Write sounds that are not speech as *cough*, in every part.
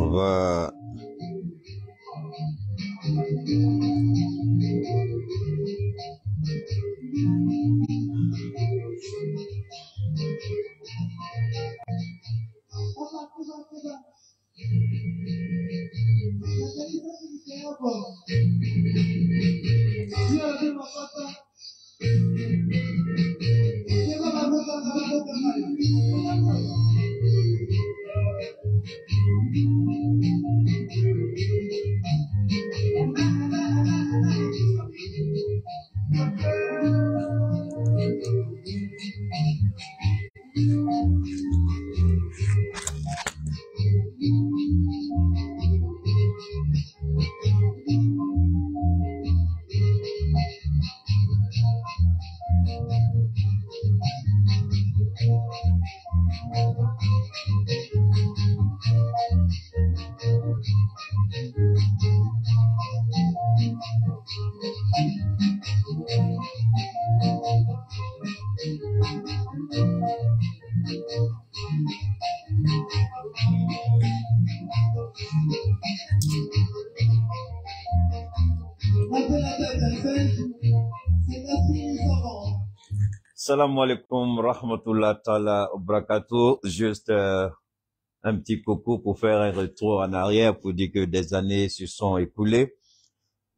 我 alaikum Juste euh, un petit coucou pour faire un retour en arrière pour dire que des années se sont écoulées.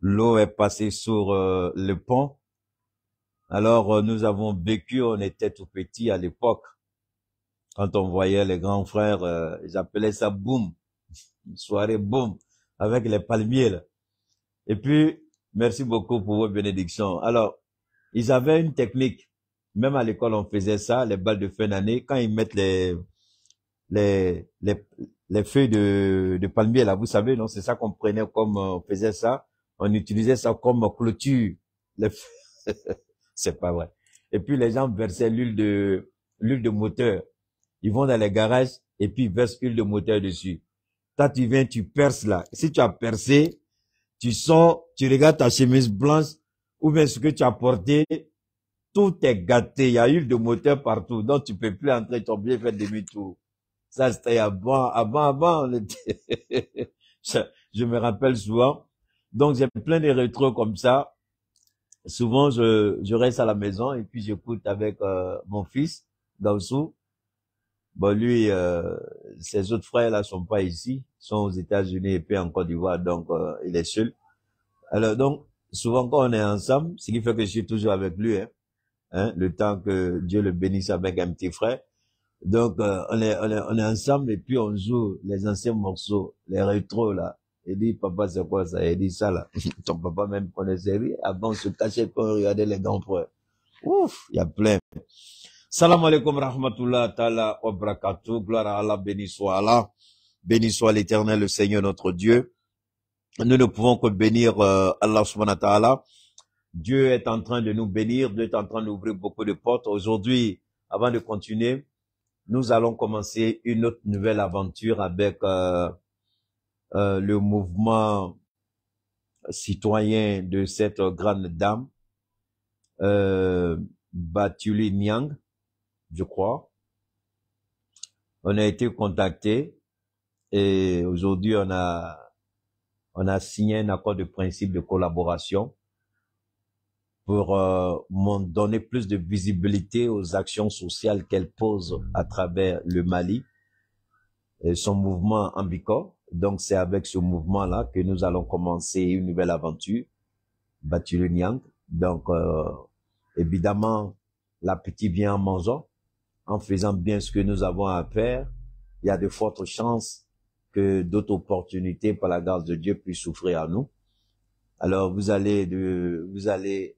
L'eau est passée sur euh, le pont. Alors euh, nous avons vécu, on était tout petits à l'époque. Quand on voyait les grands frères, ils appelaient ça boum, une soirée boum, avec les palmiers. Et puis, merci beaucoup pour vos bénédictions. Alors, ils avaient une technique même à l'école, on faisait ça, les balles de fin d'année. Quand ils mettent les, les, les, feuilles de, de palmier, là, vous savez, non, c'est ça qu'on prenait comme, euh, on faisait ça. On utilisait ça comme clôture. Les... *laughs* c'est pas vrai. Et puis, les gens versaient l'huile de, l'huile de moteur. Ils vont dans les garages et puis ils versent l'huile de moteur dessus. Toi, tu viens, tu perces là. Si tu as percé, tu sors, tu regardes ta chemise blanche ou bien ce que tu as porté, tout est gâté, il y a eu de moteur partout, donc tu peux plus entrer ton billet faire demi-tour. Ça, c'était avant, avant, avant. *laughs* je, me rappelle souvent. Donc, j'ai plein de rétros comme ça. Souvent, je, je reste à la maison et puis j'écoute avec euh, mon fils, Gaussou. Bon, lui, euh, ses autres frères là sont pas ici, sont aux États-Unis et puis en Côte d'Ivoire, donc euh, il est seul. Alors donc, souvent quand on est ensemble, ce qui fait que je suis toujours avec lui, hein, Hein, le temps que Dieu le bénisse avec un petit frère. Donc, euh, on, est, on, est, ensemble et puis on joue les anciens morceaux, les rétros, là. Il dit, papa, c'est quoi ça? Il dit ça, là. *laughs* Ton papa même connaissait, oui. Avant, on se cachait pour regarder les grands frères. Ouf, il y a plein. Salam alaikum rahmatullah ta'ala wa Gloire à Allah, béni soit Allah. Béni soit l'éternel, le Seigneur notre Dieu. Nous ne pouvons que bénir euh, Allah subhanahu wa ta'ala Dieu est en train de nous bénir, Dieu est en train d'ouvrir beaucoup de portes. Aujourd'hui, avant de continuer, nous allons commencer une autre nouvelle aventure avec euh, euh, le mouvement citoyen de cette grande dame, euh, Batuli Nyang, je crois. On a été contacté et aujourd'hui on a on a signé un accord de principe de collaboration pour euh, donner plus de visibilité aux actions sociales qu'elle pose à travers le Mali et son mouvement Ambico. Donc c'est avec ce mouvement-là que nous allons commencer une nouvelle aventure, Batulu Nyang. Donc euh, évidemment, petite vient en mangeant, en faisant bien ce que nous avons à faire. Il y a de fortes chances que d'autres opportunités, par la grâce de Dieu, puissent souffrir à nous. Alors vous allez de, vous allez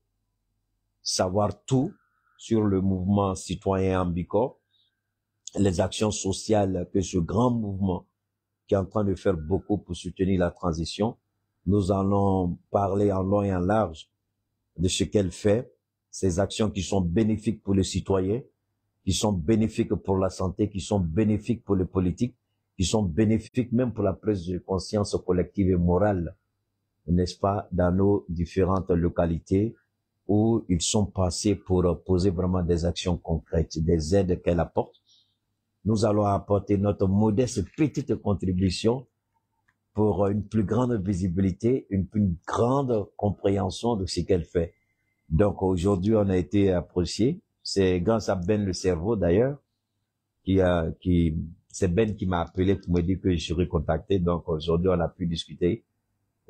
savoir tout sur le mouvement citoyen Ambico, les actions sociales que ce grand mouvement qui est en train de faire beaucoup pour soutenir la transition. Nous allons parler en long et en large de ce qu'elle fait, ces actions qui sont bénéfiques pour les citoyens, qui sont bénéfiques pour la santé, qui sont bénéfiques pour les politiques, qui sont bénéfiques même pour la prise de conscience collective et morale, n'est-ce pas, dans nos différentes localités, où ils sont passés pour poser vraiment des actions concrètes, des aides qu'elle apporte. Nous allons apporter notre modeste petite contribution pour une plus grande visibilité, une plus grande compréhension de ce qu'elle fait. Donc aujourd'hui, on a été apprécié. C'est grâce à Ben le cerveau d'ailleurs qui a qui c'est Ben qui m'a appelé pour me dire que je serais contacté. Donc aujourd'hui, on a pu discuter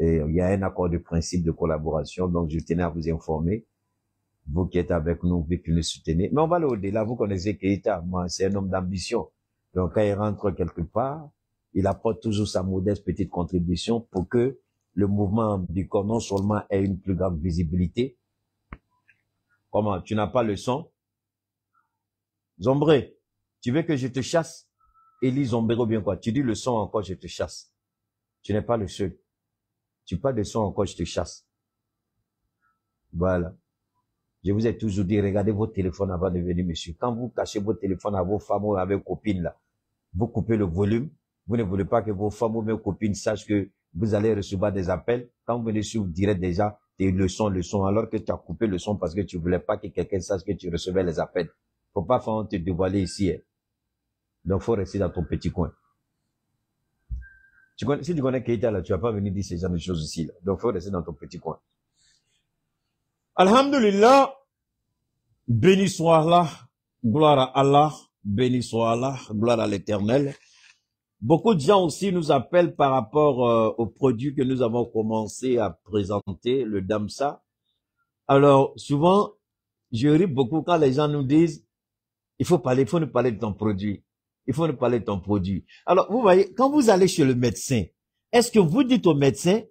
il y a un accord de principe de collaboration, donc je tenais à vous informer. Vous qui êtes avec nous, vous qui nous soutenez. Mais on va au-delà. Vous connaissez Keita. Moi, c'est un homme d'ambition. Donc, quand il rentre quelque part, il apporte toujours sa modeste petite contribution pour que le mouvement du non seulement ait une plus grande visibilité. Comment? Tu n'as pas le son? Zombré, tu veux que je te chasse? Élise Zombré ou bien quoi? Tu dis le son encore, je te chasse. Tu n'es pas le seul. Tu parles de son encore, je te chasse. Voilà. Je vous ai toujours dit, regardez vos téléphones avant de venir, monsieur. Quand vous cachez vos téléphones à vos femmes ou à vos copines, là, vous coupez le volume. Vous ne voulez pas que vos femmes ou vos copines sachent que vous allez recevoir des appels. Quand vous venez sur direz déjà, tes leçons, son, alors que tu as coupé le son parce que tu voulais pas que quelqu'un sache que tu recevais les appels. Faut pas faire te dévoiler ici. Hein. Donc, faut rester dans ton petit coin. Tu connais, si tu connais Keita, là, tu vas pas venir dire ces genre de choses ici. Là. Donc, faut rester dans ton petit coin. Alhamdulillah, béni soit Allah, gloire à Allah, béni soit Allah, gloire à l'éternel. Beaucoup de gens aussi nous appellent par rapport euh, aux produits que nous avons commencé à présenter, le Damsa. Alors, souvent, je ris beaucoup quand les gens nous disent, il faut parler, il faut nous parler de ton produit. Il faut nous parler de ton produit. Alors, vous voyez, quand vous allez chez le médecin, est-ce que vous dites au médecin,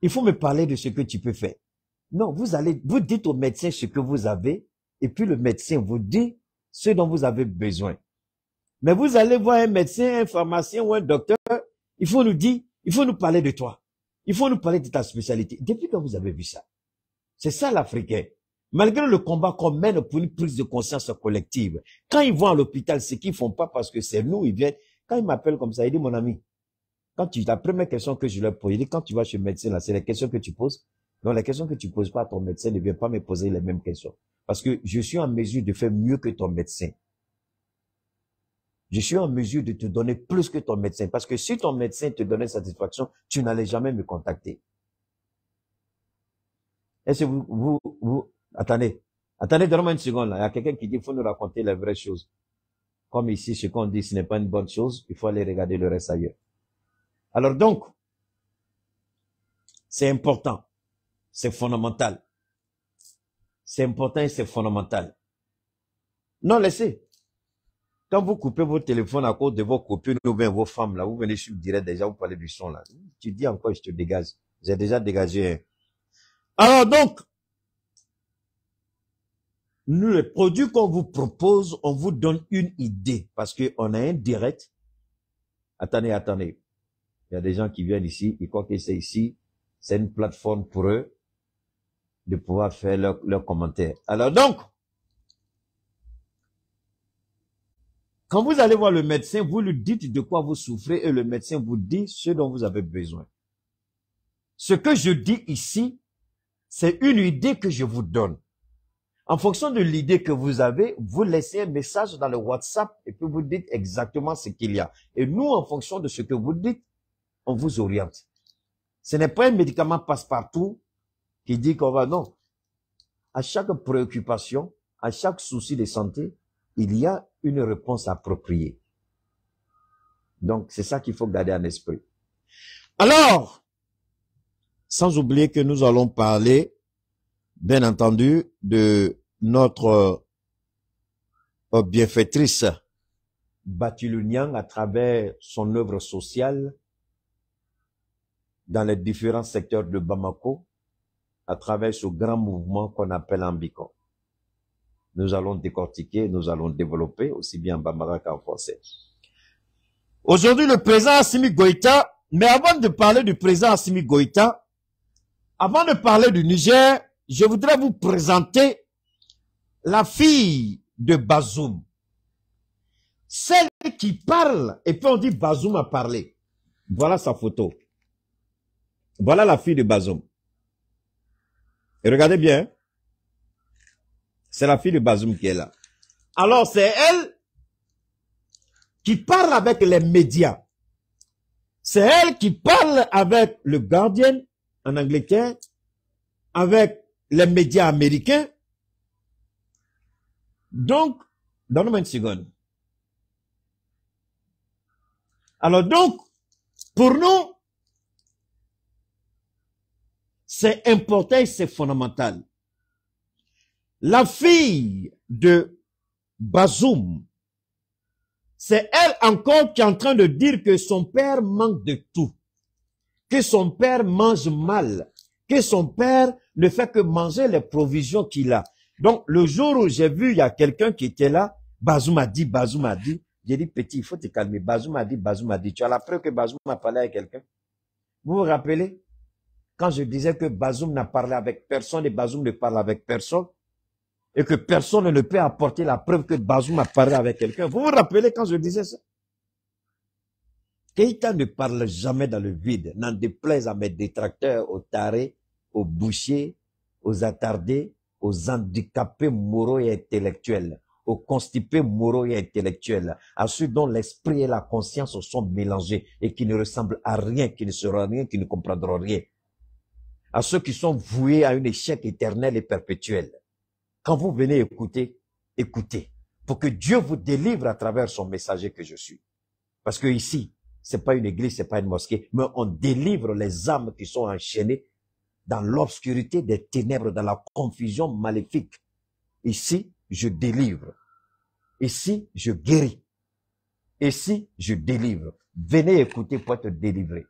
il faut me parler de ce que tu peux faire? Non, vous allez, vous dites au médecin ce que vous avez, et puis le médecin vous dit ce dont vous avez besoin. Mais vous allez voir un médecin, un pharmacien ou un docteur, il faut nous dire, il faut nous parler de toi. Il faut nous parler de ta spécialité. Depuis quand vous avez vu ça? C'est ça l'Africain. Malgré le combat qu'on mène pour une prise de conscience collective, quand ils vont à l'hôpital, ce qu'ils font pas parce que c'est nous, ils viennent. Quand ils m'appellent comme ça, ils disent, mon ami, quand tu, la première question que je leur pose, ils disent, quand tu vas chez le médecin, là, c'est la question que tu poses. Non, la question que tu poses pas à ton médecin, ne vient pas me poser les mêmes questions. Parce que je suis en mesure de faire mieux que ton médecin. Je suis en mesure de te donner plus que ton médecin. Parce que si ton médecin te donnait satisfaction, tu n'allais jamais me contacter. Est-ce que vous, vous Attendez. Attendez, donnez-moi une seconde, là. Il y a quelqu'un qui dit, il faut nous raconter les vraies choses. Comme ici, ce qu'on dit, ce n'est pas une bonne chose. Il faut aller regarder le reste ailleurs. Alors donc, c'est important. C'est fondamental. C'est important et c'est fondamental. Non, laissez. Quand vous coupez vos téléphones à cause de vos copines ou bien vos femmes, là, vous venez sur le direct déjà, vous parlez du son, là. Tu dis encore, je te dégage. J'ai déjà dégagé Alors donc, nous, les produits qu'on vous propose, on vous donne une idée parce qu'on a un direct. Attendez, attendez. Il y a des gens qui viennent ici, ils croient que c'est ici, c'est une plateforme pour eux de pouvoir faire leurs commentaires. Alors donc, quand vous allez voir le médecin, vous lui dites de quoi vous souffrez et le médecin vous dit ce dont vous avez besoin. Ce que je dis ici, c'est une idée que je vous donne. En fonction de l'idée que vous avez, vous laissez un message dans le WhatsApp et puis vous dites exactement ce qu'il y a. Et nous, en fonction de ce que vous dites, on vous oriente. Ce n'est pas un médicament passe-partout qui dit qu'on va, non. À chaque préoccupation, à chaque souci de santé, il y a une réponse appropriée. Donc, c'est ça qu'il faut garder en esprit. Alors, sans oublier que nous allons parler bien entendu, de notre euh, bienfaitrice Batulunian à travers son œuvre sociale dans les différents secteurs de Bamako, à travers ce grand mouvement qu'on appelle Ambicon. Nous allons décortiquer, nous allons développer aussi bien en Bamara qu'en français. Aujourd'hui, le président Assimi Goïta, mais avant de parler du président Assimi Goïta, avant de parler du Niger, je voudrais vous présenter la fille de Bazoum. Celle qui parle, et puis on dit Bazoum a parlé. Voilà sa photo. Voilà la fille de Bazoum. Et regardez bien, hein. c'est la fille de Bazoum qui est là. Alors c'est elle qui parle avec les médias. C'est elle qui parle avec le Guardian en anglais, avec les médias américains. Donc, donne-moi une seconde. Alors donc, pour nous, c'est important c'est fondamental. La fille de Bazoum, c'est elle encore qui est en train de dire que son père manque de tout, que son père mange mal, que son père ne fait que manger les provisions qu'il a. Donc, le jour où j'ai vu, il y a quelqu'un qui était là, Bazoum a dit, Bazoum a dit, j'ai dit, petit, il faut te calmer. Bazoum a dit, Bazoum a dit, tu as la preuve que Bazoum a parlé avec quelqu'un. Vous vous rappelez? Quand je disais que Bazoum n'a parlé avec personne et Bazoum ne parle avec personne, et que personne ne peut apporter la preuve que Bazoum a parlé avec quelqu'un. Vous vous rappelez quand je disais ça? Keïta ne parle jamais dans le vide, n'en déplaise à mes détracteurs, aux tarés, aux bouchers, aux attardés, aux handicapés moraux et intellectuels, aux constipés moraux et intellectuels, à ceux dont l'esprit et la conscience sont mélangés et qui ne ressemblent à rien, qui ne seront rien, qui ne comprendront rien, à ceux qui sont voués à un échec éternel et perpétuel. Quand vous venez écouter, écoutez, pour que Dieu vous délivre à travers son messager que je suis. Parce que ici, c'est pas une église, c'est pas une mosquée, mais on délivre les âmes qui sont enchaînées dans l'obscurité des ténèbres, dans la confusion maléfique. Ici, je délivre. Ici, je guéris. Ici, je délivre. Venez écouter pour être délivré.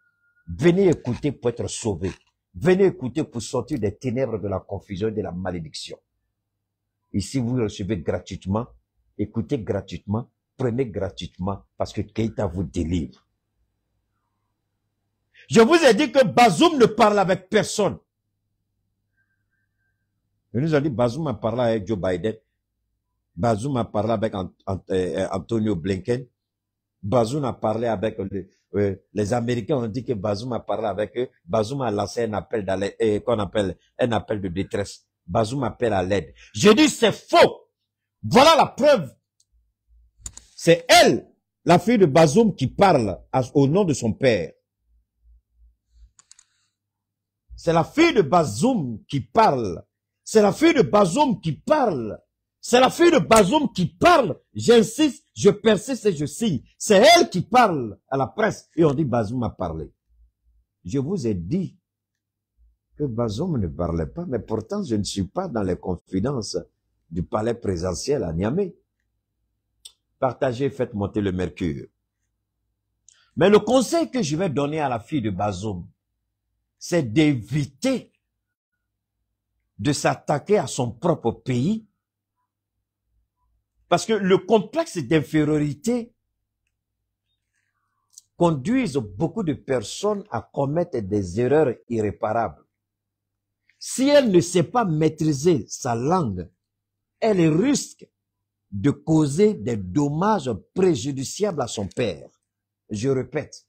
Venez écouter pour être sauvé. Venez écouter pour sortir des ténèbres de la confusion et de la malédiction. Ici, vous recevez gratuitement, écoutez gratuitement, prenez gratuitement, parce que Keita vous délivre. Je vous ai dit que Bazoum ne parle avec personne. Je nous ai dit, Bazoum a parlé avec Joe Biden. Bazoum a parlé avec euh, Antonio Blinken. Bazoum a parlé avec euh, euh, les Américains. ont dit que Bazoum a parlé avec eux. Bazoum a lancé un appel qu'on appelle un appel de détresse. Bazoum appelle à l'aide. Je dis c'est faux. Voilà la preuve. C'est elle, la fille de Bazoum, qui parle au nom de son père. C'est la fille de Bazoum qui parle. C'est la fille de Bazoum qui parle. C'est la fille de Bazoum qui parle. J'insiste, je persiste et je signe. C'est elle qui parle à la presse. Et on dit Bazoum a parlé. Je vous ai dit que Bazoum ne parlait pas, mais pourtant je ne suis pas dans les confidences du palais présidentiel à Niamey. Partagez, faites monter le mercure. Mais le conseil que je vais donner à la fille de Bazoum, c'est d'éviter de s'attaquer à son propre pays. Parce que le complexe d'infériorité conduit beaucoup de personnes à commettre des erreurs irréparables. Si elle ne sait pas maîtriser sa langue, elle risque de causer des dommages préjudiciables à son père. Je répète,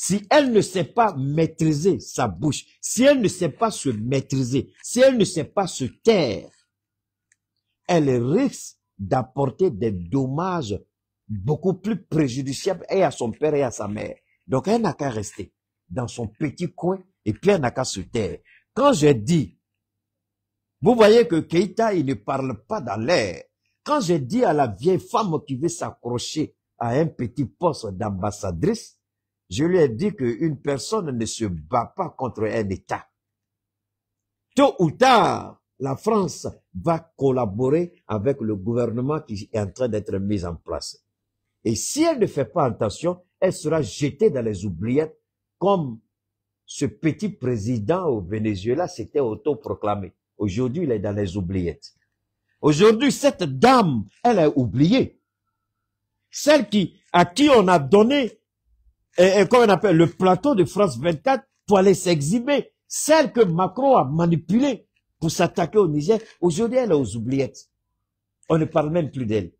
si elle ne sait pas maîtriser sa bouche, si elle ne sait pas se maîtriser, si elle ne sait pas se taire, elle risque d'apporter des dommages beaucoup plus préjudiciables et à son père et à sa mère. Donc elle n'a qu'à rester dans son petit coin et puis elle n'a qu'à se taire. Quand j'ai dit, vous voyez que Keita, il ne parle pas dans l'air. Quand j'ai dit à la vieille femme qui veut s'accrocher à un petit poste d'ambassadrice, je lui ai dit qu'une personne ne se bat pas contre un État. Tôt ou tard, la France va collaborer avec le gouvernement qui est en train d'être mis en place. Et si elle ne fait pas attention, elle sera jetée dans les oubliettes comme ce petit président au Venezuela s'était autoproclamé. Aujourd'hui, il est dans les oubliettes. Aujourd'hui, cette dame, elle est oubliée. Celle qui, à qui on a donné et, on appelle, le plateau de France 24 pour aller s'exhiber. Celle que Macron a manipulée pour s'attaquer au Niger, aujourd'hui elle est aux oubliettes. On ne parle même plus d'elle.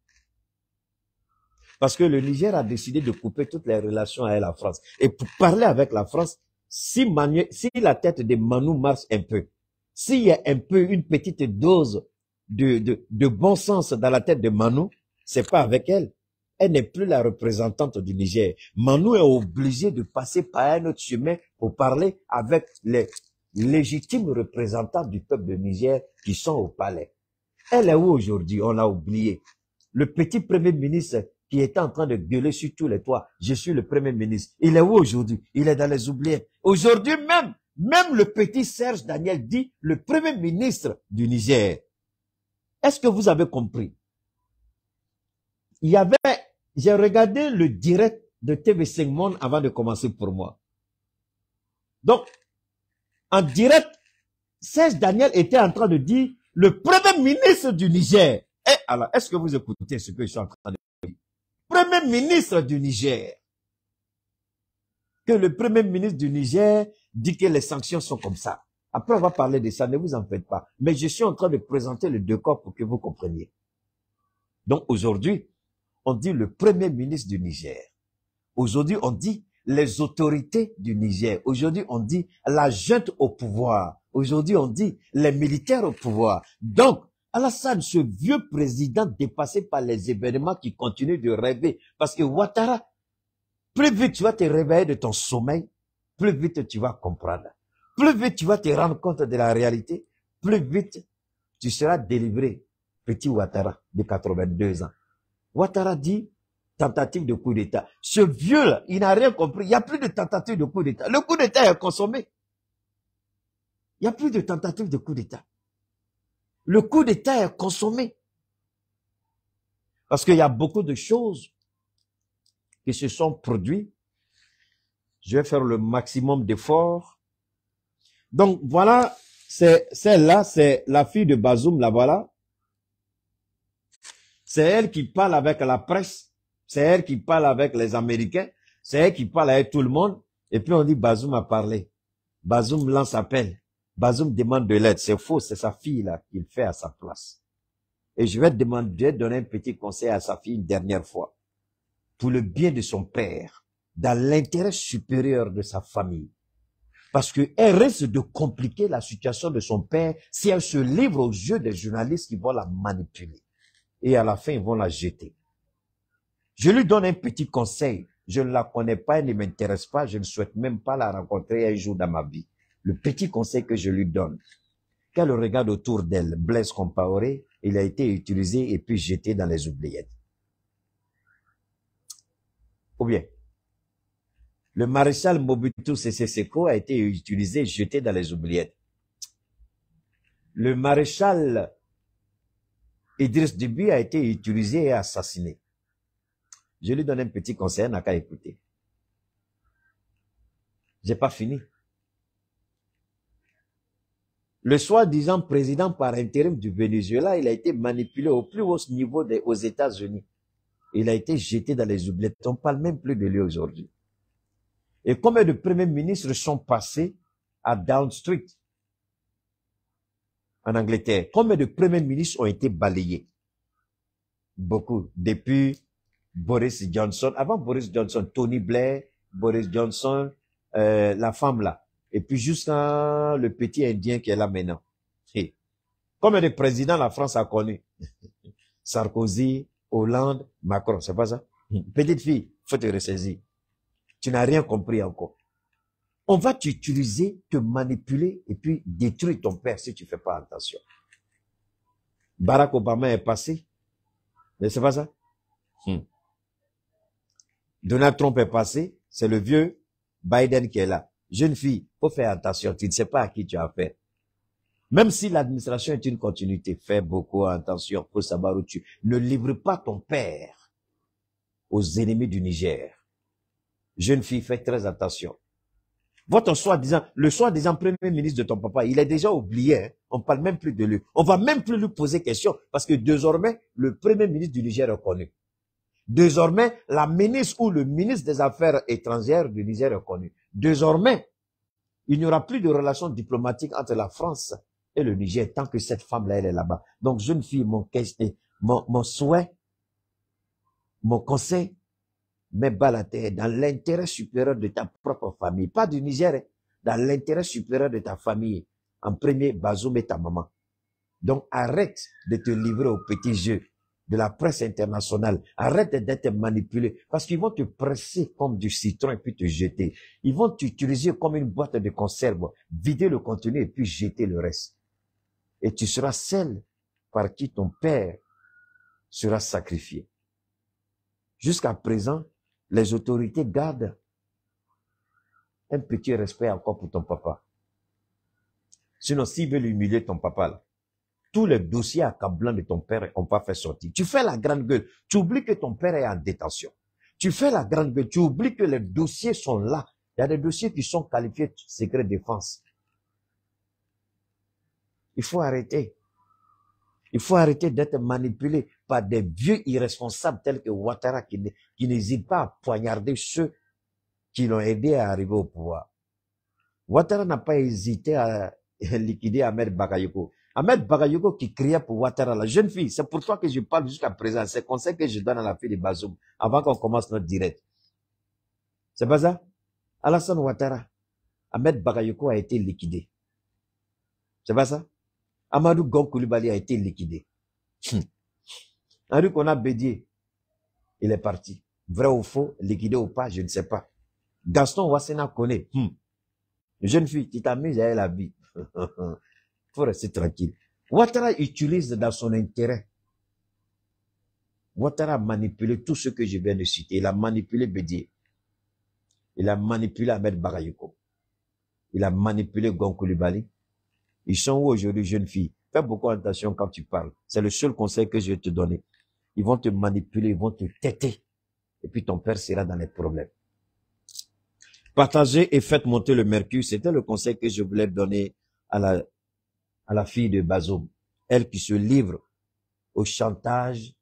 Parce que le Niger a décidé de couper toutes les relations avec la France. Et pour parler avec la France, si, si la tête de Manu marche un peu, s'il y a un peu une petite dose de, de, de bon sens dans la tête de Manu, c'est pas avec elle elle n'est plus la représentante du Niger. Manou est obligé de passer par un autre chemin pour parler avec les légitimes représentants du peuple de Niger qui sont au palais. Elle est où aujourd'hui On l'a oublié. Le petit premier ministre qui était en train de gueuler sur tous les toits, je suis le premier ministre. Il est où aujourd'hui Il est dans les oubliés. Aujourd'hui même, même le petit Serge Daniel dit le premier ministre du Niger. Est-ce que vous avez compris Il y avait j'ai regardé le direct de TV5 Monde avant de commencer pour moi. Donc, en direct, Serge Daniel était en train de dire le premier ministre du Niger. Eh, alors, est-ce que vous écoutez ce que je suis en train de dire? Premier ministre du Niger. Que le premier ministre du Niger dit que les sanctions sont comme ça. Après, on va parler de ça, ne vous en faites pas. Mais je suis en train de présenter le décor pour que vous compreniez. Donc, aujourd'hui, on dit le premier ministre du Niger. Aujourd'hui, on dit les autorités du Niger. Aujourd'hui, on dit la junte au pouvoir. Aujourd'hui, on dit les militaires au pouvoir. Donc, Alassane, ce vieux président dépassé par les événements qui continue de rêver, parce que Ouattara, plus vite tu vas te réveiller de ton sommeil, plus vite tu vas comprendre. Plus vite tu vas te rendre compte de la réalité, plus vite tu seras délivré, petit Ouattara de 82 ans. Ouattara dit tentative de coup d'État. Ce vieux-là, il n'a rien compris. Il n'y a plus de tentative de coup d'État. Le coup d'État est consommé. Il n'y a plus de tentative de coup d'État. Le coup d'État est consommé. Parce qu'il y a beaucoup de choses qui se sont produites. Je vais faire le maximum d'efforts. Donc voilà, c'est celle-là, c'est la fille de Bazoum, la voilà. C'est elle qui parle avec la presse. C'est elle qui parle avec les Américains. C'est elle qui parle avec tout le monde. Et puis on dit Bazoum a parlé. Bazoum lance appel. Bazoum demande de l'aide. C'est faux, c'est sa fille là qu'il fait à sa place. Et je vais te demander, donner un petit conseil à sa fille une dernière fois. Pour le bien de son père, dans l'intérêt supérieur de sa famille. Parce qu'elle risque de compliquer la situation de son père si elle se livre aux yeux des journalistes qui vont la manipuler et à la fin, ils vont la jeter. Je lui donne un petit conseil. Je ne la connais pas, elle ne m'intéresse pas, je ne souhaite même pas la rencontrer un jour dans ma vie. Le petit conseil que je lui donne, qu'elle regarde autour d'elle, Blaise Compaoré, il a été utilisé et puis jeté dans les oubliettes. Ou bien, le maréchal Mobutu Sese Seko a été utilisé, jeté dans les oubliettes. Le maréchal Idriss Duby a été utilisé et assassiné. Je lui donne un petit conseil, n'a qu'à écouter. J'ai pas fini. Le soi-disant président par intérim du Venezuela, il a été manipulé au plus haut niveau des, aux États-Unis. Il a été jeté dans les oubliettes. On parle même plus de lui aujourd'hui. Et combien de premiers ministres sont passés à Down Street en Angleterre, combien de premiers ministres ont été balayés Beaucoup. Depuis Boris Johnson, avant Boris Johnson, Tony Blair, Boris Johnson, euh, la femme là, et puis juste le petit Indien qui est là maintenant. Combien de présidents la France a connu *laughs* Sarkozy, Hollande, Macron, c'est pas ça Petite fille, faut te ressaisir. Tu n'as rien compris encore on va t'utiliser, te manipuler et puis détruire ton père si tu ne fais pas attention. Barack Obama est passé, mais c'est pas ça. Hmm. Donald Trump est passé, c'est le vieux Biden qui est là. Jeune fille, faut faire attention, tu ne sais pas à qui tu as affaire. Même si l'administration est une continuité, fais beaucoup attention, pour savoir où tu... Ne livre pas ton père aux ennemis du Niger. Jeune fille, fais très attention. Votre soi-disant, le soi-disant premier ministre de ton papa, il est déjà oublié. Hein? On parle même plus de lui. On va même plus lui poser question parce que désormais, le premier ministre du Niger est reconnu. Désormais, la ministre ou le ministre des Affaires étrangères du Niger est reconnu. Désormais, il n'y aura plus de relations diplomatiques entre la France et le Niger tant que cette femme-là, elle est là-bas. Donc, jeune fille, mon, mon, mon souhait, mon conseil, mais bas la terre, dans l'intérêt supérieur de ta propre famille, pas du Niger, hein. dans l'intérêt supérieur de ta famille. En premier, Bazoum mais ta maman. Donc arrête de te livrer aux petits jeux de la presse internationale. Arrête d'être manipulé parce qu'ils vont te presser comme du citron et puis te jeter. Ils vont t'utiliser comme une boîte de conserve, vider le contenu et puis jeter le reste. Et tu seras celle par qui ton père sera sacrifié. Jusqu'à présent, les autorités gardent un petit respect encore pour ton papa. Sinon, s'il veulent humilier ton papa, tous les dossiers accablants de ton père n'ont pas fait sortir. Tu fais la grande gueule, tu oublies que ton père est en détention. Tu fais la grande gueule, tu oublies que les dossiers sont là. Il y a des dossiers qui sont qualifiés de secret défense. Il faut arrêter. Il faut arrêter d'être manipulé par des vieux irresponsables tels que Ouattara qui, n'hésite pas à poignarder ceux qui l'ont aidé à arriver au pouvoir. Ouattara n'a pas hésité à *laughs* liquider Ahmed Bagayoko. Ahmed Bagayoko qui criait pour Ouattara, la jeune fille. C'est pour toi que je parle jusqu'à présent. C'est conseil que je donne à la fille de Bazoum avant qu'on commence notre direct. C'est pas ça? Alassane Ouattara, Ahmed Bagayoko a été liquidé. C'est pas ça? Amadou Gon a été liquidé. Hmm. Un rue qu'on a bédié, il est parti. Vrai ou faux, liquidé ou pas, je ne sais pas. Gaston Wassena connaît. Hmm. Jeune fille, tu t'amuses à la vie. *laughs* faut rester tranquille. Ouattara utilise dans son intérêt. Ouattara a manipulé tout ce que je viens de citer. Il a manipulé Bédier. Il a manipulé Ahmed Barayoko. Il a manipulé Gonkoulibali. Ils sont où aujourd'hui, jeune fille? Fais beaucoup attention quand tu parles. C'est le seul conseil que je vais te donner ils vont te manipuler, ils vont te têter. Et puis ton père sera dans les problèmes. Partagez et faites monter le mercure. C'était le conseil que je voulais donner à la, à la fille de Bazoum. Elle qui se livre au chantage,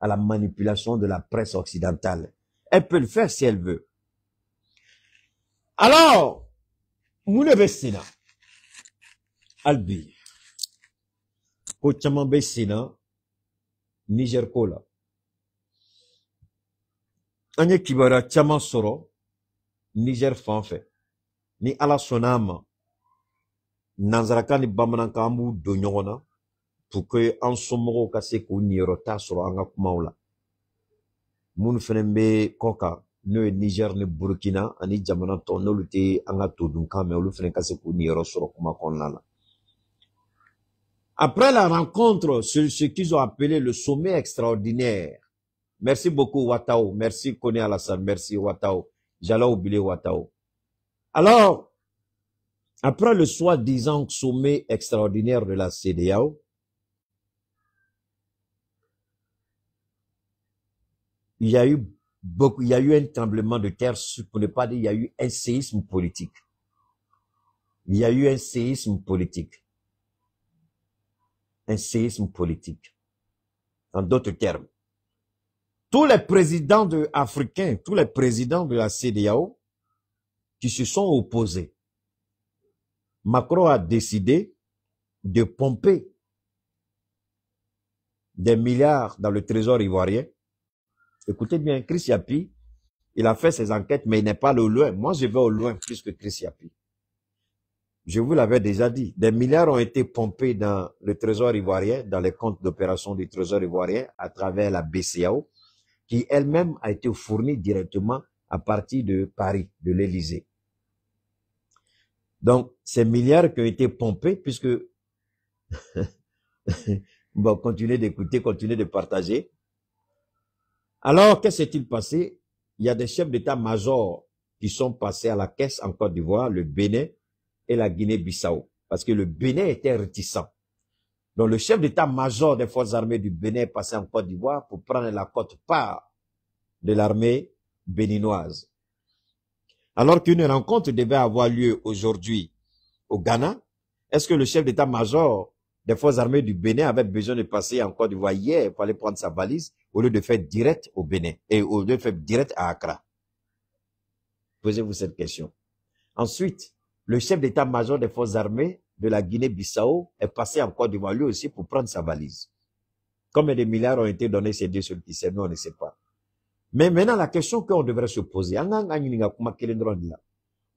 à la manipulation de la presse occidentale. Elle peut le faire si elle veut. Alors, Moune Albi, Kochamambe Niger ko la an ye kibaruya caman sɔrɔ Niger fan fɛ ni ala sɔnna a ma nansarakan ni bamanankan an b'u don ɲɔgɔn na pour an somɔgɔw ka se k'u niyɔrɔta sɔrɔ an ka kumaw la minnu fɛnɛ bɛ kɔ kan n'o ye Niger ni Burukina ani jamana tɔw n'olu tɛ an ka todunkan mɛn olu fɛnɛ ka se k'u niyɔrɔ sɔrɔ kuma kɔnɔna la Après la rencontre sur ce qu'ils ont appelé le sommet extraordinaire, merci beaucoup Watao, merci Kone Alassane, merci Watao, j'allais oublier Watao. Alors, après le soi-disant sommet extraordinaire de la CDAO, il y a eu beaucoup, il y a eu un tremblement de terre, pour ne pas dire, il y a eu un séisme politique. Il y a eu un séisme politique un séisme politique. En d'autres termes, tous les présidents africains, tous les présidents de la CDAO qui se sont opposés, Macron a décidé de pomper des milliards dans le trésor ivoirien. Écoutez bien, Chris Yapi, il a fait ses enquêtes, mais il n'est pas loin. Moi, je vais au loin plus que Chris Yapi. Je vous l'avais déjà dit, des milliards ont été pompés dans le trésor ivoirien, dans les comptes d'opération du trésor ivoirien à travers la BCAO, qui elle-même a été fournie directement à partir de Paris, de l'Élysée. Donc, ces milliards qui ont été pompés, puisque, *laughs* bon, continuez d'écouter, continuez de partager. Alors, qu'est-ce qui s'est-il passé? Il y a des chefs d'état-major qui sont passés à la caisse en Côte d'Ivoire, le Bénin, et la Guinée-Bissau, parce que le Bénin était réticent. Donc le chef d'état-major des forces armées du Bénin passait en Côte d'Ivoire pour prendre la côte part de l'armée béninoise. Alors qu'une rencontre devait avoir lieu aujourd'hui au Ghana, est-ce que le chef d'état-major des forces armées du Bénin avait besoin de passer en Côte d'Ivoire hier pour aller prendre sa valise au lieu de faire direct au Bénin et au lieu de faire direct à Accra Posez-vous cette question. Ensuite, le chef d'état-major des forces armées de la Guinée-Bissau est passé en Côte d'Ivoire lui aussi pour prendre sa valise. Combien de milliards ont été donnés ces deux seuls qui nous on ne sait pas. Mais maintenant, la question qu'on devrait se poser,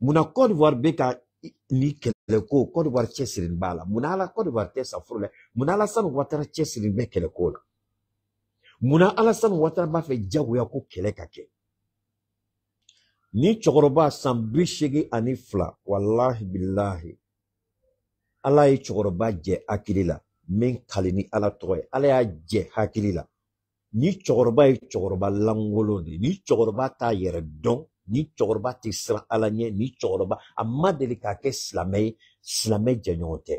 muna Côte d'Ivoire bɛ ka ni kɛlɛ ko Côte d'Ivoire cɛsiri b'a la muna ala Côte d'Ivoire tɛ sa furu la San Alassane Ouattara cɛsiri bɛ kɛlɛ ko la muna Alassane Ouattara b'a fɛ jagoya ko kɛlɛ Ni chokoroba san bi anifla, ani fila bilahi ala ye chokoroba jɛ hakili la min kali ni ala tɔgɔ ye ala y'a jɛ hakili la ni chokoroba ye chokoroba langolo de ni chokoroba t'a yɛrɛ dɔn ni chokoroba ti siran ala ɲɛ ni chokoroba a ma deli k'a kɛ silamɛ ye silamɛ jɛɲɔgɔn tɛ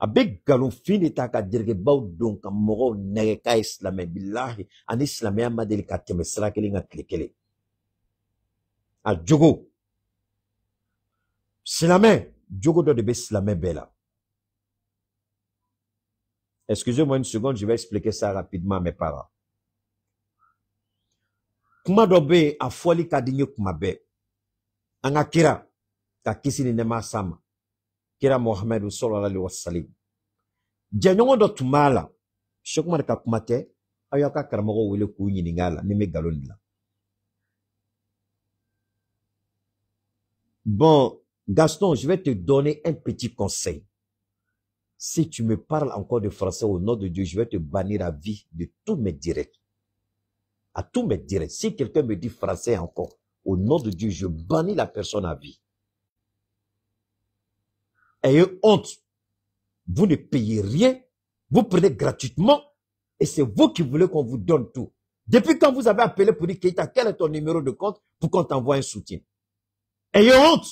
a bɛ nkalonfin de ta ka don ka mɔgɔw nɛgɛ k'a ye silamɛ bilahi ani silamɛya ma deli ka tɛmɛ sira kelen a la main main. Djogo de bela. la main belle. excusez-moi une seconde je vais expliquer ça rapidement mes parents kuma dobe a foli kadinyo kuma be. kira kisi ni nema sama, kira muhamadu sallallahu alaihi wasallam jɛɲɔgɔn dɔ tun la sekumari ka kuma ayaka aw y'a ni Bon, Gaston, je vais te donner un petit conseil. Si tu me parles encore de français au nom de Dieu, je vais te bannir à vie de tous mes directs. À tous mes directs. Si quelqu'un me dit français encore, au nom de Dieu, je bannis la personne à vie. Ayez honte. Vous ne payez rien. Vous prenez gratuitement. Et c'est vous qui voulez qu'on vous donne tout. Depuis quand vous avez appelé pour dire, quel est ton numéro de compte pour qu'on t'envoie un soutien? Ayez honte.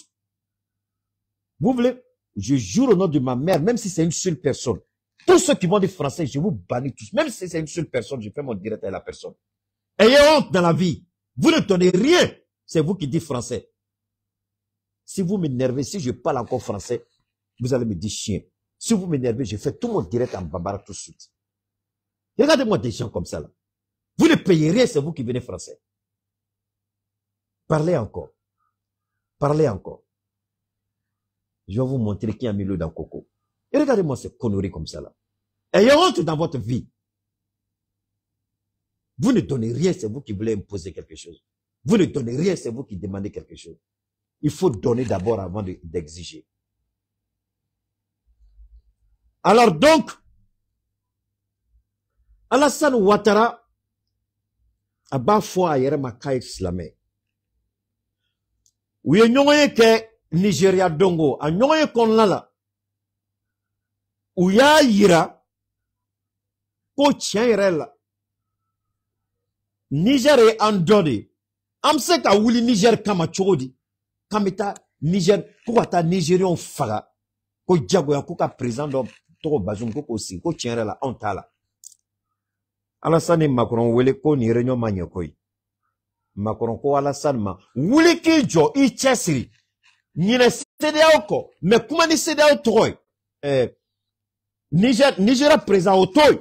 Vous voulez, je jure au nom de ma mère, même si c'est une seule personne. Tous ceux qui vont dire français, je vous bannis tous. Même si c'est une seule personne, je fais mon direct à la personne. Ayez honte dans la vie. Vous ne tenez rien. C'est vous qui dites français. Si vous m'énervez, si je parle encore français, vous allez me dire chien. Si vous m'énervez, je fais tout mon direct en bambara tout de suite. Regardez-moi des gens comme ça là. Vous ne payez rien, c'est vous qui venez français. Parlez encore. Parlez encore. Je vais vous montrer qui a mis l'eau dans le coco. Et regardez-moi ces conneries comme ça là. Ayez honte dans votre vie. Vous ne donnez rien, c'est vous qui voulez imposer quelque chose. Vous ne donnez rien, c'est vous qui demandez quelque chose. Il faut donner d'abord avant d'exiger. Alors donc, Alassane Ouattara, à bas à Yerema Islamé, u ye ɲɔgɔn ye kɛ nigeriya dongo a ɲɔgɔn ye kɔnɔna la u y'a yira ko tiɲɛ yɛrɛ la niger ye an dɔ de ye an be se ka wuli niger kama cogo di kan be taa niger ko ka taa nigeriɛnw faga ko jagoya ko ka prezidan dɔ tɔgɔ bazum ko k'o sigi ko tiɲɛ yɛrɛ la anw t'a la alasani makɔrɔn wele ko nin reɲɔn ma ɲɛ ko ye makɔrɔn ko alasani ma wuli k'i jɔ i cɛsiri ɲinɛ sedeyaw kɔ mɛ kuma ni sedeyaw tɔgɔ ye eh, nigéria président o to yen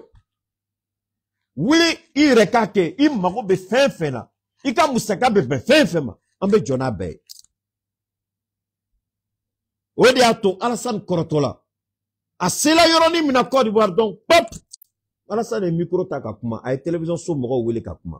wuli i yɛrɛ k'a kɛ i mago bɛ fɛn fɛn na i ka musaka bɛ bɛn fɛn fɛn ma an bɛ jɔ n'a bɛɛ ye o de y'a to alasani kɔrɔtɔla a sela yɔrɔnin min na cote d'ivoire donc pop alasani ye mikoro ta ka kuma a ye television so mɔgɔw wele ka kuma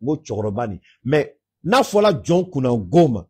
n ko cɛkɔrɔba nin mɛ n'a fɔla jɔn kunnanko ma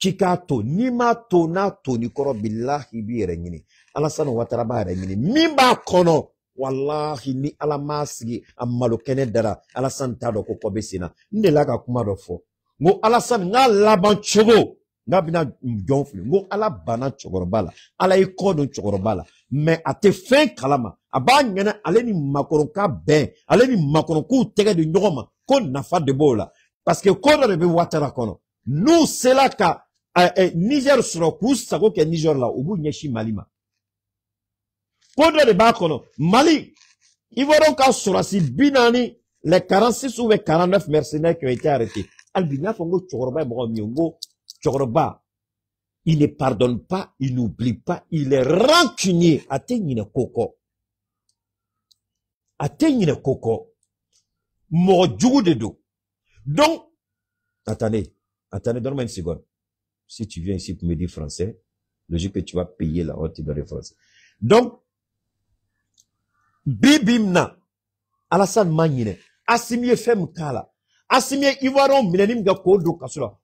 k'i k'a to n'i m'a to n'a toni kɔrɔ bilahi i b'i yɛrɛ ɲini alasani watara b'a yɛrɛ ɲini min b'a kɔnɔ walahi ni ala m'a sigi a malo kɛnɛ dara alasani t'a dɔn ko kɔ bɛ sen na n delila ka kuma dɔ fɔ n ko alasani n k'a laban cogo n'a bɛna jɔn fili n ko ala banna cɛkɔrɔba la ala y'i kɔ don cɛkɔrɔba la mɛ a tɛ fɛn kalama a b'a ɲɛna ale ni makɔrɔn ka bɛn ale ni makɔrɔn k'u tɛgɛ di ɲɔgɔn ma n'a pas de bola parce que ko dɔ de bɛ watara kɔnɔ là sela ka nizɛri eh, sɔrɔ eh, niger sur kɛ Niger là u b'u ɲɛsin mali malima ko dɔ de b'a kono mali ivoirien ka surasi binani Binani, les 46 ou les 49 mercenaires qui ont été arrêtés albina fongo n y'a fɔ il ne pardonne pas il n'oublie pas il est rancunier a le coco, ko le coco de donc attendez attendez donne-moi une seconde si tu viens ici pour me dire français logique que tu vas payer la hauteur de français donc Bibimna, Alassane min na alasan Kala, Asimye asimi Milanim fɛn ivaron k'a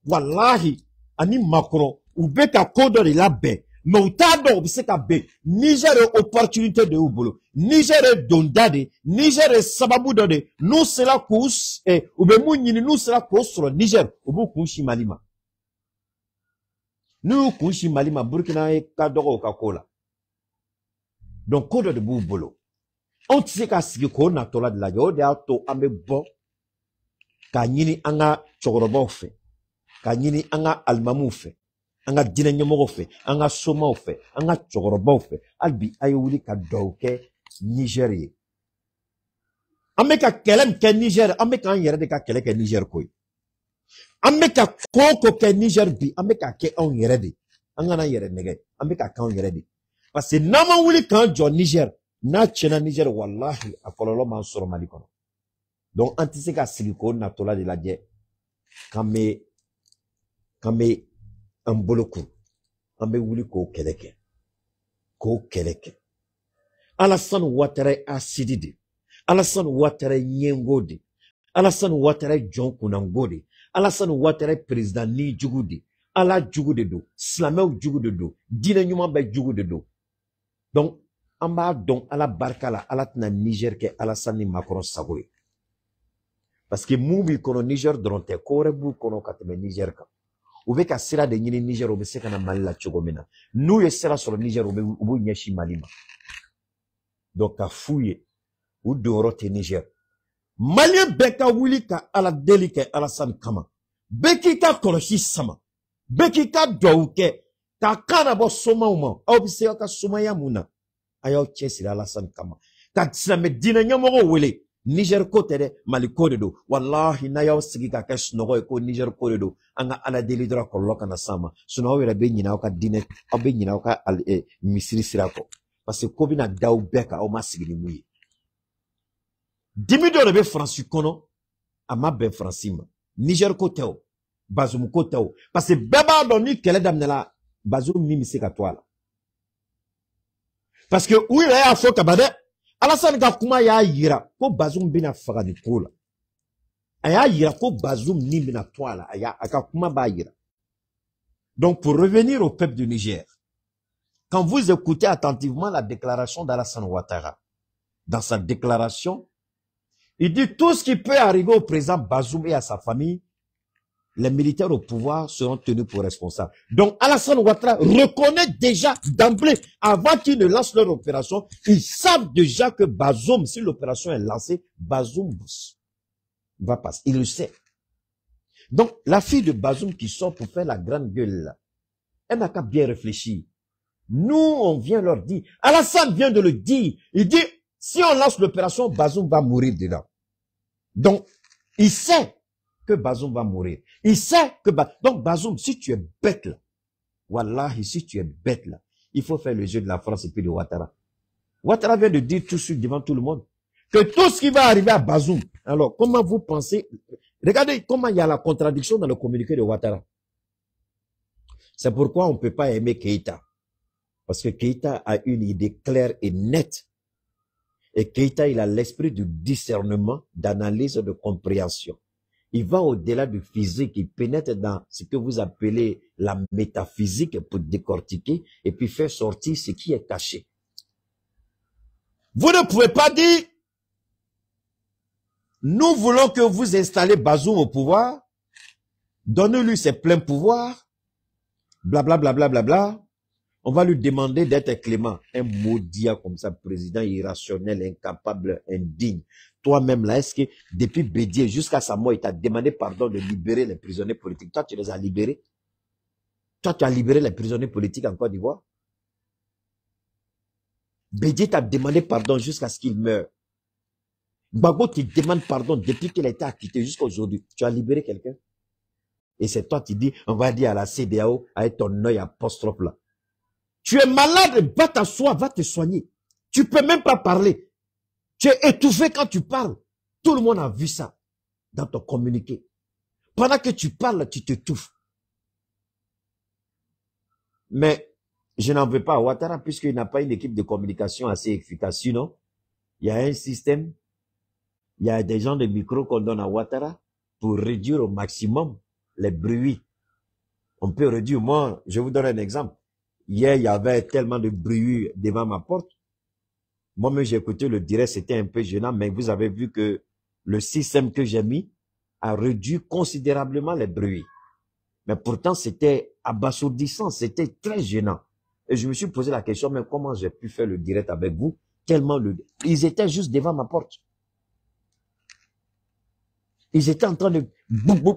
Anim asimi ye Kodori, la mɛ u t'a dɔn u bɛ se ka ben niger ye opportunité de y'u bolo niger ye donda eh, de niger ye sababu dɔ de n'u sera k'u eh, u bɛ mun ɲini n'u sera k'o sɔrɔ niger u b'u kun si mali ma n'u y'u kun si mali ma burukina ka dɔgɔ u ka ko la donc ko dɔ de b'u bolo anw tɛ se ka sigi k'o natɔla de lajɛ o de y'a to an bɛ bɔ k'a ɲini an ka cɛkɔrɔbaw fɛ k'a ɲini an ka alimamuw fɛ an ka diinɛ ɲɛmɔgɔw fɛ an ka somaw fɛ an ka cɛkɔrɔbaw fɛ hali bi a ye wuli ka dɔw kɛ nizɛri ye an bɛ ka kɛlɛ min kɛ nizɛri an bɛ k'an yɛrɛ de ka kɛlɛ kɛ nizɛri ko ye an bɛ bi an bɛ k'a de an kana yɛrɛ nɛgɛ an bɛ k'a de parce que n'an ma wuli k'an jɔ nizɛri n'a tiɲɛna nizɛri walahi a kɔlɔlɔ b'an sɔrɔ mali kɔnɔ donc an tɛ se ka de la k'an bɛ k'an mboloku, ambe wuli kou kedeke. Kou kedeke. Alasan wateray asidi de. Alasan wateray yengo de. Alasan wateray jon kounan go de. Alasan wateray prezdan ni djougou de. Ala djougou de do. Slamè wou djougou de do. Dile nyouman bè djougou de do. Don, amba don ala barkala alat nan nigerke alasan ni makron savoui. Paske mou mi kono niger dronte, kore mou kono kateme nigerka. Oubeka sela denye ni nijer oube sekana mali la chogo mena. Nouye sela solon nijer oube oubo nyeshi mali man. Dokta fuyen. Ou do orote nijer. Mali beka wili ka ala delike alasan kama. Beki ta kolo shi sama. Beki ta dwa ouke. Ta kada bo soma ouman. A oubise yo ka soma ya muna. A yo che sila alasan kama. Ta disla me dine nyo mongo wele. niger ko tɛ dɛ mali ko de don walahi n'a y'aw sigi ka kɛ sunɔgɔ ye ko niger ko de don an ka ala deli dɔrɔn kɔlɔlɔ kana s'an ma sinɔn aw yɛrɛ bɛ ɲinɛ aw ka diinɛ aw bɛ ɲinɛ aw ka eh, misiri sira kɔ parce que ko bɛna da aw bɛɛ kan aw ma sigi ni mun ye dimi dɔ de bɛ faransi kɔnɔ a ma bɛn faransi ma niger ko tɛ o bazum ko tɛ o parce que bɛɛ b'a dɔn ni kɛlɛ daminɛla bazum min bɛ se ka to a la parce que u yɛrɛ y'a fɔ kaba dɛ donc pour revenir au peuple du Niger quand vous écoutez attentivement la déclaration d'Alassane Ouattara dans sa déclaration il dit tout ce qui peut arriver au président Bazoum et à sa famille les militaires au pouvoir seront tenus pour responsables. Donc Alassane Ouattara reconnaît déjà d'emblée, avant qu'ils ne lancent leur opération, ils savent déjà que Bazoum, si l'opération est lancée, Bazoum va passer. Il le sait. Donc la fille de Bazoum qui sort pour faire la grande gueule, elle n'a qu'à bien réfléchir. Nous, on vient leur dire, Alassane vient de le dire, il dit, si on lance l'opération, Bazoum va mourir dedans. Donc, il sait que Bazoum va mourir. Il sait que Bazoum... Donc Bazoum, si tu es bête là, Wallahi, si tu es bête là, il faut faire le jeu de la France et puis de Ouattara. Ouattara vient de dire tout de suite devant tout le monde que tout ce qui va arriver à Bazoum, alors comment vous pensez... Regardez comment il y a la contradiction dans le communiqué de Ouattara. C'est pourquoi on ne peut pas aimer Keïta. Parce que Keïta a une idée claire et nette. Et Keïta, il a l'esprit du discernement, d'analyse, de compréhension. Il va au-delà du physique, il pénètre dans ce que vous appelez la métaphysique pour décortiquer et puis faire sortir ce qui est caché. Vous ne pouvez pas dire, nous voulons que vous installez Bazoum au pouvoir, donnez-lui ses pleins pouvoirs, blablabla, bla, bla, bla, bla, bla, on va lui demander d'être clément. Un maudit comme ça, président irrationnel, incapable, indigne. Toi-même, là, est-ce que depuis Bédier jusqu'à sa mort, il t'a demandé pardon de libérer les prisonniers politiques Toi, tu les as libérés Toi, tu as libéré les prisonniers politiques en Côte d'Ivoire Bédier t'a demandé pardon jusqu'à ce qu'il meure. Bagot, tu demandes pardon depuis qu'il a été acquitté jusqu'à aujourd'hui. Tu as libéré quelqu'un Et c'est toi qui dis, on va dire à la CDAO, avec ton œil apostrophe là. Tu es malade, à t'asseoir, va te soigner. Tu peux même pas parler. Tu es étouffé quand tu parles. Tout le monde a vu ça dans ton communiqué. Pendant que tu parles, tu t'étouffes. Mais je n'en veux pas à Ouattara puisqu'il n'a pas une équipe de communication assez efficace. Sinon, il y a un système, il y a des gens de micro qu'on donne à Ouattara pour réduire au maximum les bruits. On peut réduire. Moi, je vous donne un exemple. Hier, il y avait tellement de bruit devant ma porte. Moi-même, j'ai écouté le direct, c'était un peu gênant, mais vous avez vu que le système que j'ai mis a réduit considérablement les bruits. Mais pourtant, c'était abasourdissant, c'était très gênant. Et je me suis posé la question, mais comment j'ai pu faire le direct avec vous Tellement le... Ils étaient juste devant ma porte. Ils étaient en train de...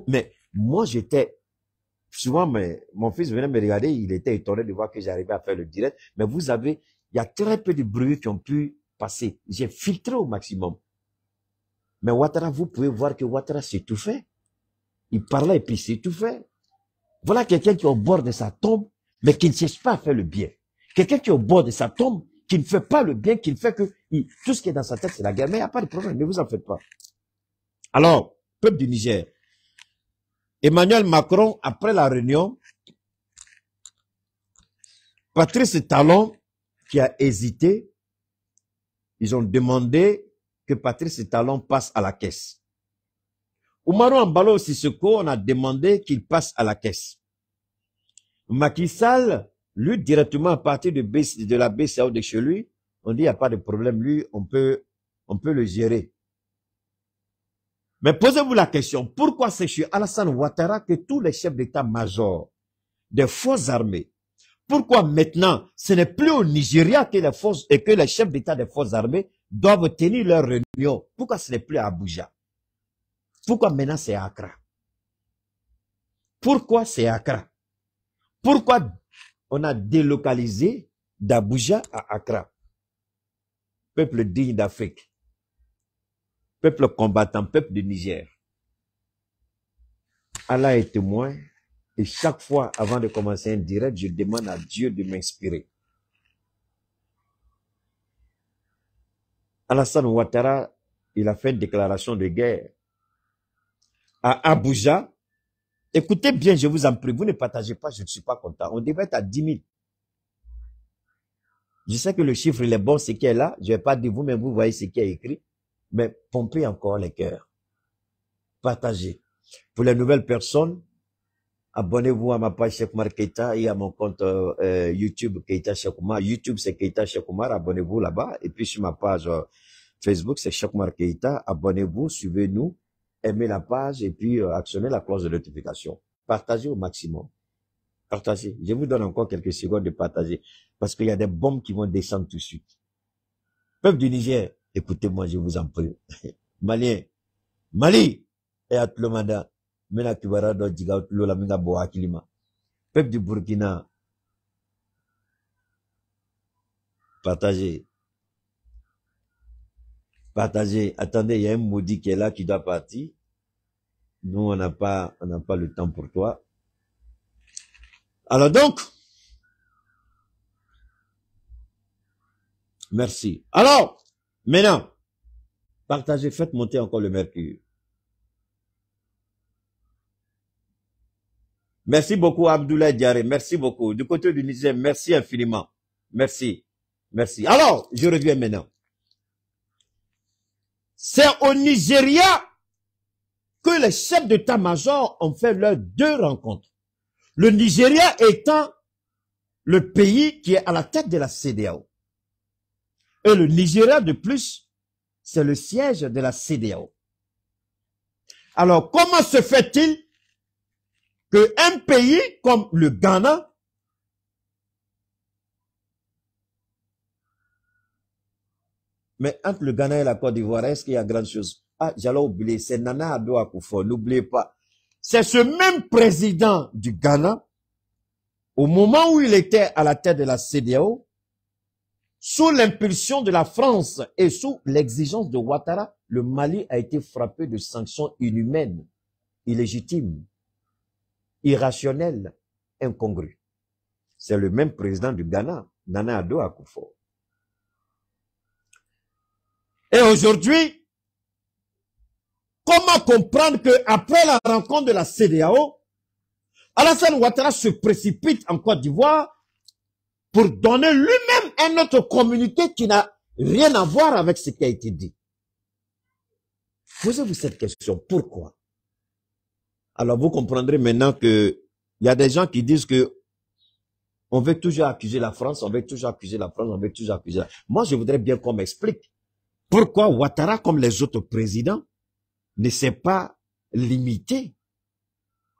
Mais moi, j'étais souvent, mais, mon fils venait me regarder, il était étonné de voir que j'arrivais à faire le direct. Mais vous avez, il y a très peu de bruits qui ont pu passer. J'ai filtré au maximum. Mais Ouattara, vous pouvez voir que Ouattara s'est tout Il parlait et puis s'est tout Voilà quelqu'un qui est au bord de sa tombe, mais qui ne cherche pas à faire le bien. Quelqu'un qui est au bord de sa tombe, qui ne fait pas le bien, qui ne fait que tout ce qui est dans sa tête, c'est la guerre. Mais il n'y a pas de problème, ne vous en faites pas. Alors, peuple du Niger, Emmanuel Macron, après la réunion, Patrice Talon, qui a hésité, ils ont demandé que Patrice Talon passe à la caisse. Oumarou Ambalo Sissoko, on a demandé qu'il passe à la caisse. Macky Sall, lui, directement à partir de, de la BCAO de chez lui, on dit, il n'y a pas de problème, lui, on peut, on peut le gérer. Mais posez-vous la question, pourquoi c'est chez Alassane Ouattara que tous les chefs d'état-major des forces armées, pourquoi maintenant ce n'est plus au Nigeria que les forces et que les chefs d'état des forces armées doivent tenir leur réunion Pourquoi ce n'est plus à Abuja Pourquoi maintenant c'est à Accra Pourquoi c'est à Accra Pourquoi on a délocalisé d'Abuja à Accra Peuple digne d'Afrique peuple combattant, peuple de Niger. Allah est témoin et chaque fois avant de commencer un direct, je demande à Dieu de m'inspirer. Alassane Ouattara, il a fait une déclaration de guerre à Abuja. Écoutez bien, je vous en prie, vous ne partagez pas, je ne suis pas content. On devait être à 10 000. Je sais que le chiffre, est bon, ce qui est là. Je ne vais pas dire vous, mais vous voyez ce qui est écrit mais pompez encore les cœurs. Partagez. Pour les nouvelles personnes, abonnez-vous à ma page Cheikh Keita et à mon compte euh, euh, YouTube Keita YouTube, c'est Keita Abonnez-vous là-bas. Et puis sur ma page euh, Facebook, c'est Cheikh Keita. Abonnez-vous, suivez-nous, aimez la page et puis actionnez la cloche de notification. Partagez au maximum. Partagez. Je vous donne encore quelques secondes de partager parce qu'il y a des bombes qui vont descendre tout de suite. Peuple du Niger, Écoutez-moi, je vous en prie. *laughs* Malien, Mali, et à tout le mandat, mena kibara tu jiga tulo la min du burkina partagez partagez attendez il y a un maudit qui est là qui doit partir nous on n'a pas on n'a pas le temps pour toi alors donc merci alors Maintenant, partagez, faites monter encore le mercure. Merci beaucoup Abdoulaye Diaré, merci beaucoup. Du côté du Niger, merci infiniment. Merci, merci. Alors, je reviens maintenant. C'est au Nigeria que les chefs d'état-major ont fait leurs deux rencontres. Le Nigeria étant le pays qui est à la tête de la CDAO. Et le Nigeria, de plus, c'est le siège de la CDAO. Alors, comment se fait-il qu'un pays comme le Ghana Mais entre le Ghana et la Côte d'Ivoire, est-ce qu'il y a grande chose Ah, j'allais oublier, c'est Nana Ado Akufo, n'oubliez pas. C'est ce même président du Ghana, au moment où il était à la tête de la CDAO, sous l'impulsion de la France et sous l'exigence de Ouattara, le Mali a été frappé de sanctions inhumaines, illégitimes, irrationnelles, incongrues. C'est le même président du Ghana, Nana Ado Akufo. Et aujourd'hui, comment comprendre que après la rencontre de la CDAO, Alassane Ouattara se précipite en Côte d'Ivoire pour donner lui-même un autre communauté qui n'a rien à voir avec ce qui a été dit. Posez-vous cette question. Pourquoi? Alors vous comprendrez maintenant que il y a des gens qui disent que on veut toujours accuser la France, on veut toujours accuser la France, on veut toujours accuser la France. Moi, je voudrais bien qu'on m'explique pourquoi Ouattara, comme les autres présidents, ne s'est pas limité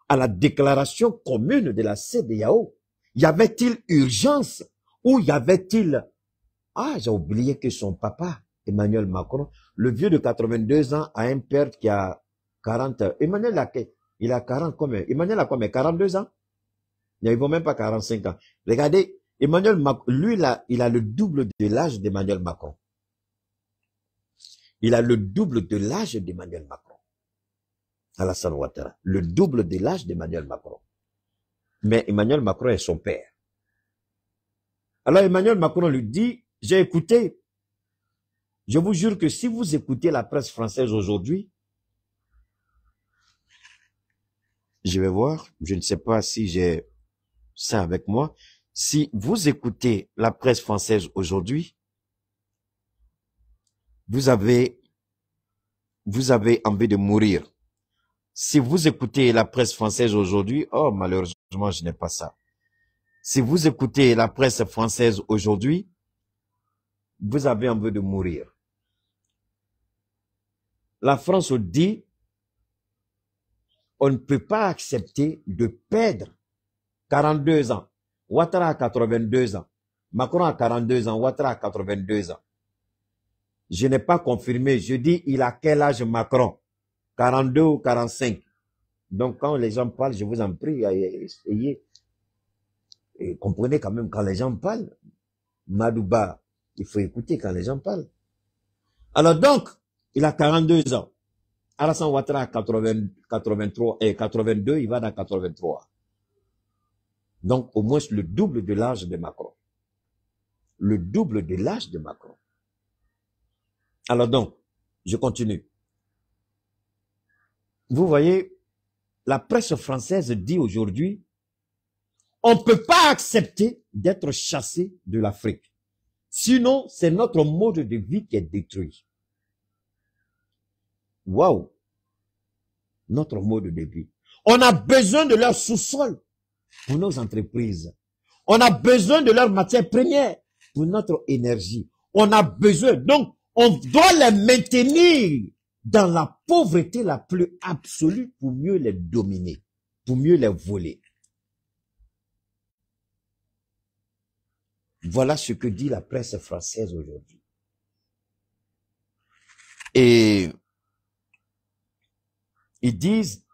à la déclaration commune de la CDAO. Y avait-il urgence où y avait-il Ah, j'ai oublié que son papa, Emmanuel Macron, le vieux de 82 ans, a un père qui a 40 ans. Emmanuel a, il a 40 combien Emmanuel a combien 42 ans Il n'y a même pas 45 ans. Regardez, Emmanuel Macron, lui, il a le double de l'âge d'Emmanuel Macron. Il a le double de l'âge d'Emmanuel Macron. Alassane Ouattara. Le double de l'âge d'Emmanuel Macron. Mais Emmanuel Macron est son père. Alors Emmanuel Macron lui dit, j'ai écouté. Je vous jure que si vous écoutez la presse française aujourd'hui, je vais voir, je ne sais pas si j'ai ça avec moi, si vous écoutez la presse française aujourd'hui, vous avez, vous avez envie de mourir. Si vous écoutez la presse française aujourd'hui, oh, malheureusement, je n'ai pas ça. Si vous écoutez la presse française aujourd'hui, vous avez envie de mourir. La France dit, on ne peut pas accepter de perdre 42 ans. Ouattara a 82 ans. Macron a 42 ans. Ouattara a 82 ans. Je n'ai pas confirmé. Je dis, il a quel âge Macron 42 ou 45. Donc, quand les gens parlent, je vous en prie, essayez. Et comprenez quand même quand les gens parlent. Madouba, il faut écouter quand les gens parlent. Alors donc, il a 42 ans. Alassane Ouattara a 83, et 82, il va dans 83. Donc au moins le double de l'âge de Macron. Le double de l'âge de Macron. Alors donc, je continue. Vous voyez, la presse française dit aujourd'hui on ne peut pas accepter d'être chassé de l'Afrique. Sinon, c'est notre mode de vie qui est détruit. Wow! Notre mode de vie. On a besoin de leur sous-sol pour nos entreprises. On a besoin de leur matière première pour notre énergie. On a besoin. Donc, on doit les maintenir dans la pauvreté la plus absolue pour mieux les dominer, pour mieux les voler. Voilà ce que dit la presse française aujourd'hui. Et ils disent,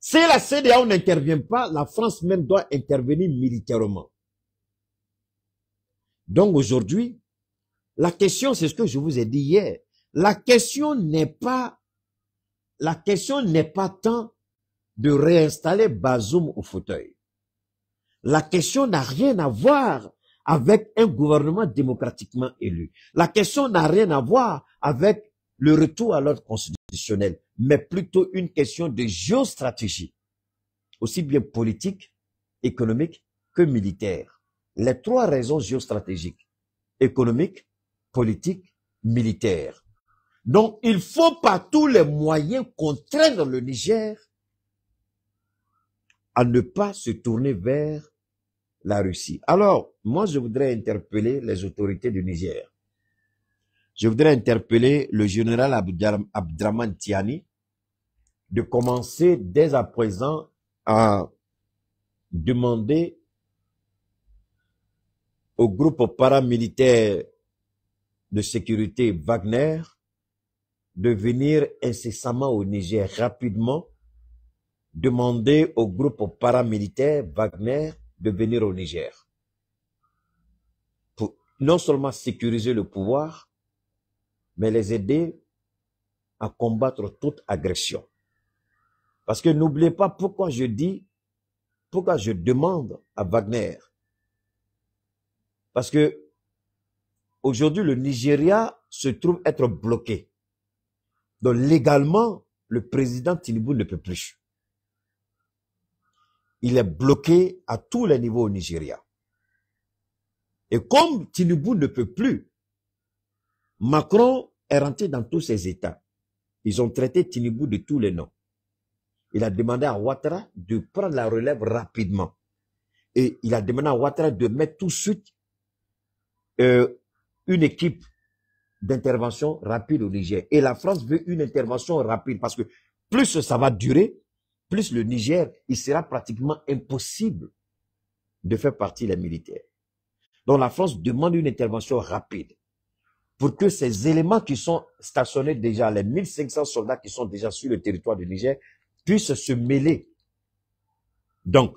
si la CDAO n'intervient pas, la France même doit intervenir militairement. Donc aujourd'hui, la question, c'est ce que je vous ai dit hier, la question n'est pas, la question n'est pas tant de réinstaller Bazoum au fauteuil. La question n'a rien à voir avec un gouvernement démocratiquement élu. La question n'a rien à voir avec le retour à l'ordre constitutionnel, mais plutôt une question de géostratégie, aussi bien politique, économique que militaire. Les trois raisons géostratégiques, économique, politique, militaire. Donc, il faut par tous les moyens contraindre le Niger à ne pas se tourner vers la Russie. Alors, moi, je voudrais interpeller les autorités du Niger. Je voudrais interpeller le général Abdraman Tiani de commencer dès à présent à demander au groupe paramilitaire de sécurité Wagner de venir incessamment au Niger rapidement, demander au groupe paramilitaire Wagner de venir au Niger pour non seulement sécuriser le pouvoir, mais les aider à combattre toute agression. Parce que n'oubliez pas pourquoi je dis, pourquoi je demande à Wagner. Parce que aujourd'hui, le Nigeria se trouve être bloqué. Donc légalement, le président Tilibou ne peut plus il est bloqué à tous les niveaux au Nigeria. Et comme Tinubu ne peut plus, Macron est rentré dans tous ses États. Ils ont traité Tinubu de tous les noms. Il a demandé à Ouattara de prendre la relève rapidement. Et il a demandé à Ouattara de mettre tout de suite euh, une équipe d'intervention rapide au Niger. Et la France veut une intervention rapide parce que plus ça va durer, plus le Niger, il sera pratiquement impossible de faire partie des militaires. Donc la France demande une intervention rapide pour que ces éléments qui sont stationnés déjà, les 1500 soldats qui sont déjà sur le territoire du Niger, puissent se mêler. Donc,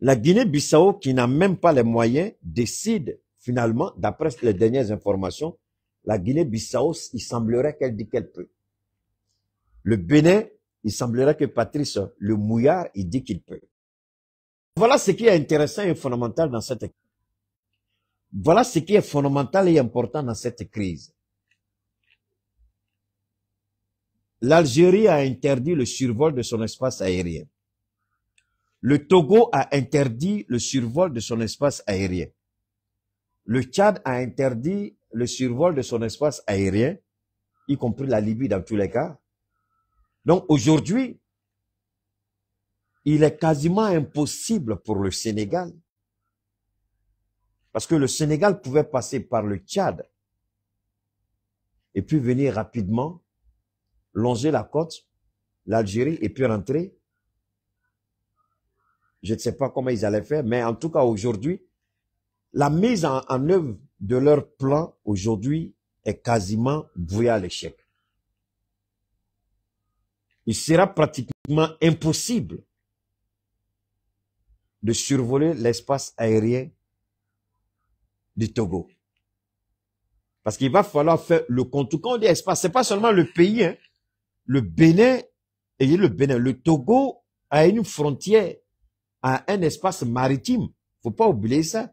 la Guinée-Bissau, qui n'a même pas les moyens, décide finalement, d'après les dernières informations, la Guinée-Bissau, il semblerait qu'elle dit qu'elle peut. Le Bénin il semblerait que Patrice Le Mouillard, il dit qu'il peut. Voilà ce qui est intéressant et fondamental dans cette voilà ce qui est fondamental et important dans cette crise. L'Algérie a interdit le survol de son espace aérien. Le Togo a interdit le survol de son espace aérien. Le Tchad a interdit le survol de son espace aérien, y compris la Libye dans tous les cas. Donc aujourd'hui, il est quasiment impossible pour le Sénégal, parce que le Sénégal pouvait passer par le Tchad et puis venir rapidement longer la côte, l'Algérie, et puis rentrer. Je ne sais pas comment ils allaient faire, mais en tout cas aujourd'hui, la mise en, œuvre de leur plan aujourd'hui est quasiment vouée à l'échec il sera pratiquement impossible de survoler l'espace aérien du Togo. Parce qu'il va falloir faire le contour. Quand on dit espace, c'est pas seulement le pays, hein. Le Bénin, et le Bénin, le Togo a une frontière, a un espace maritime. Faut pas oublier ça.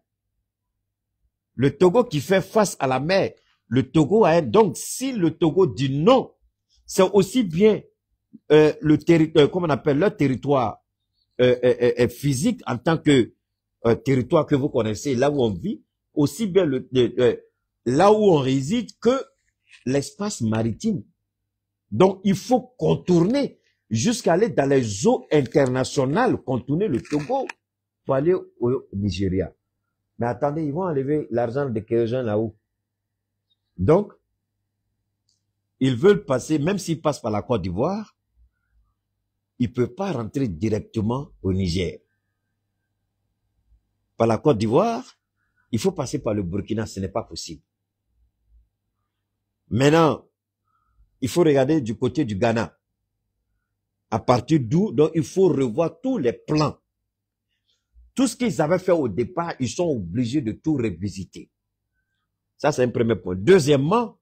Le Togo qui fait face à la mer, le Togo a un, donc si le Togo dit non, c'est aussi bien euh, le territoire, euh, comment on appelle le territoire euh, euh, physique en tant que territoire que vous connaissez, là où on vit, aussi bien là où on réside que l'espace maritime. Donc il faut contourner jusqu'à aller dans les eaux internationales, contourner le Togo pour aller au Nigeria. Mais attendez, ils vont enlever l'argent de gens là-haut. Donc, ils veulent passer, même s'ils passent par la Côte d'Ivoire, il peut pas rentrer directement au Niger. Par la Côte d'Ivoire, il faut passer par le Burkina, ce n'est pas possible. Maintenant, il faut regarder du côté du Ghana. À partir d'où, donc il faut revoir tous les plans. Tout ce qu'ils avaient fait au départ, ils sont obligés de tout revisiter. Ça, c'est un premier point. Deuxièmement,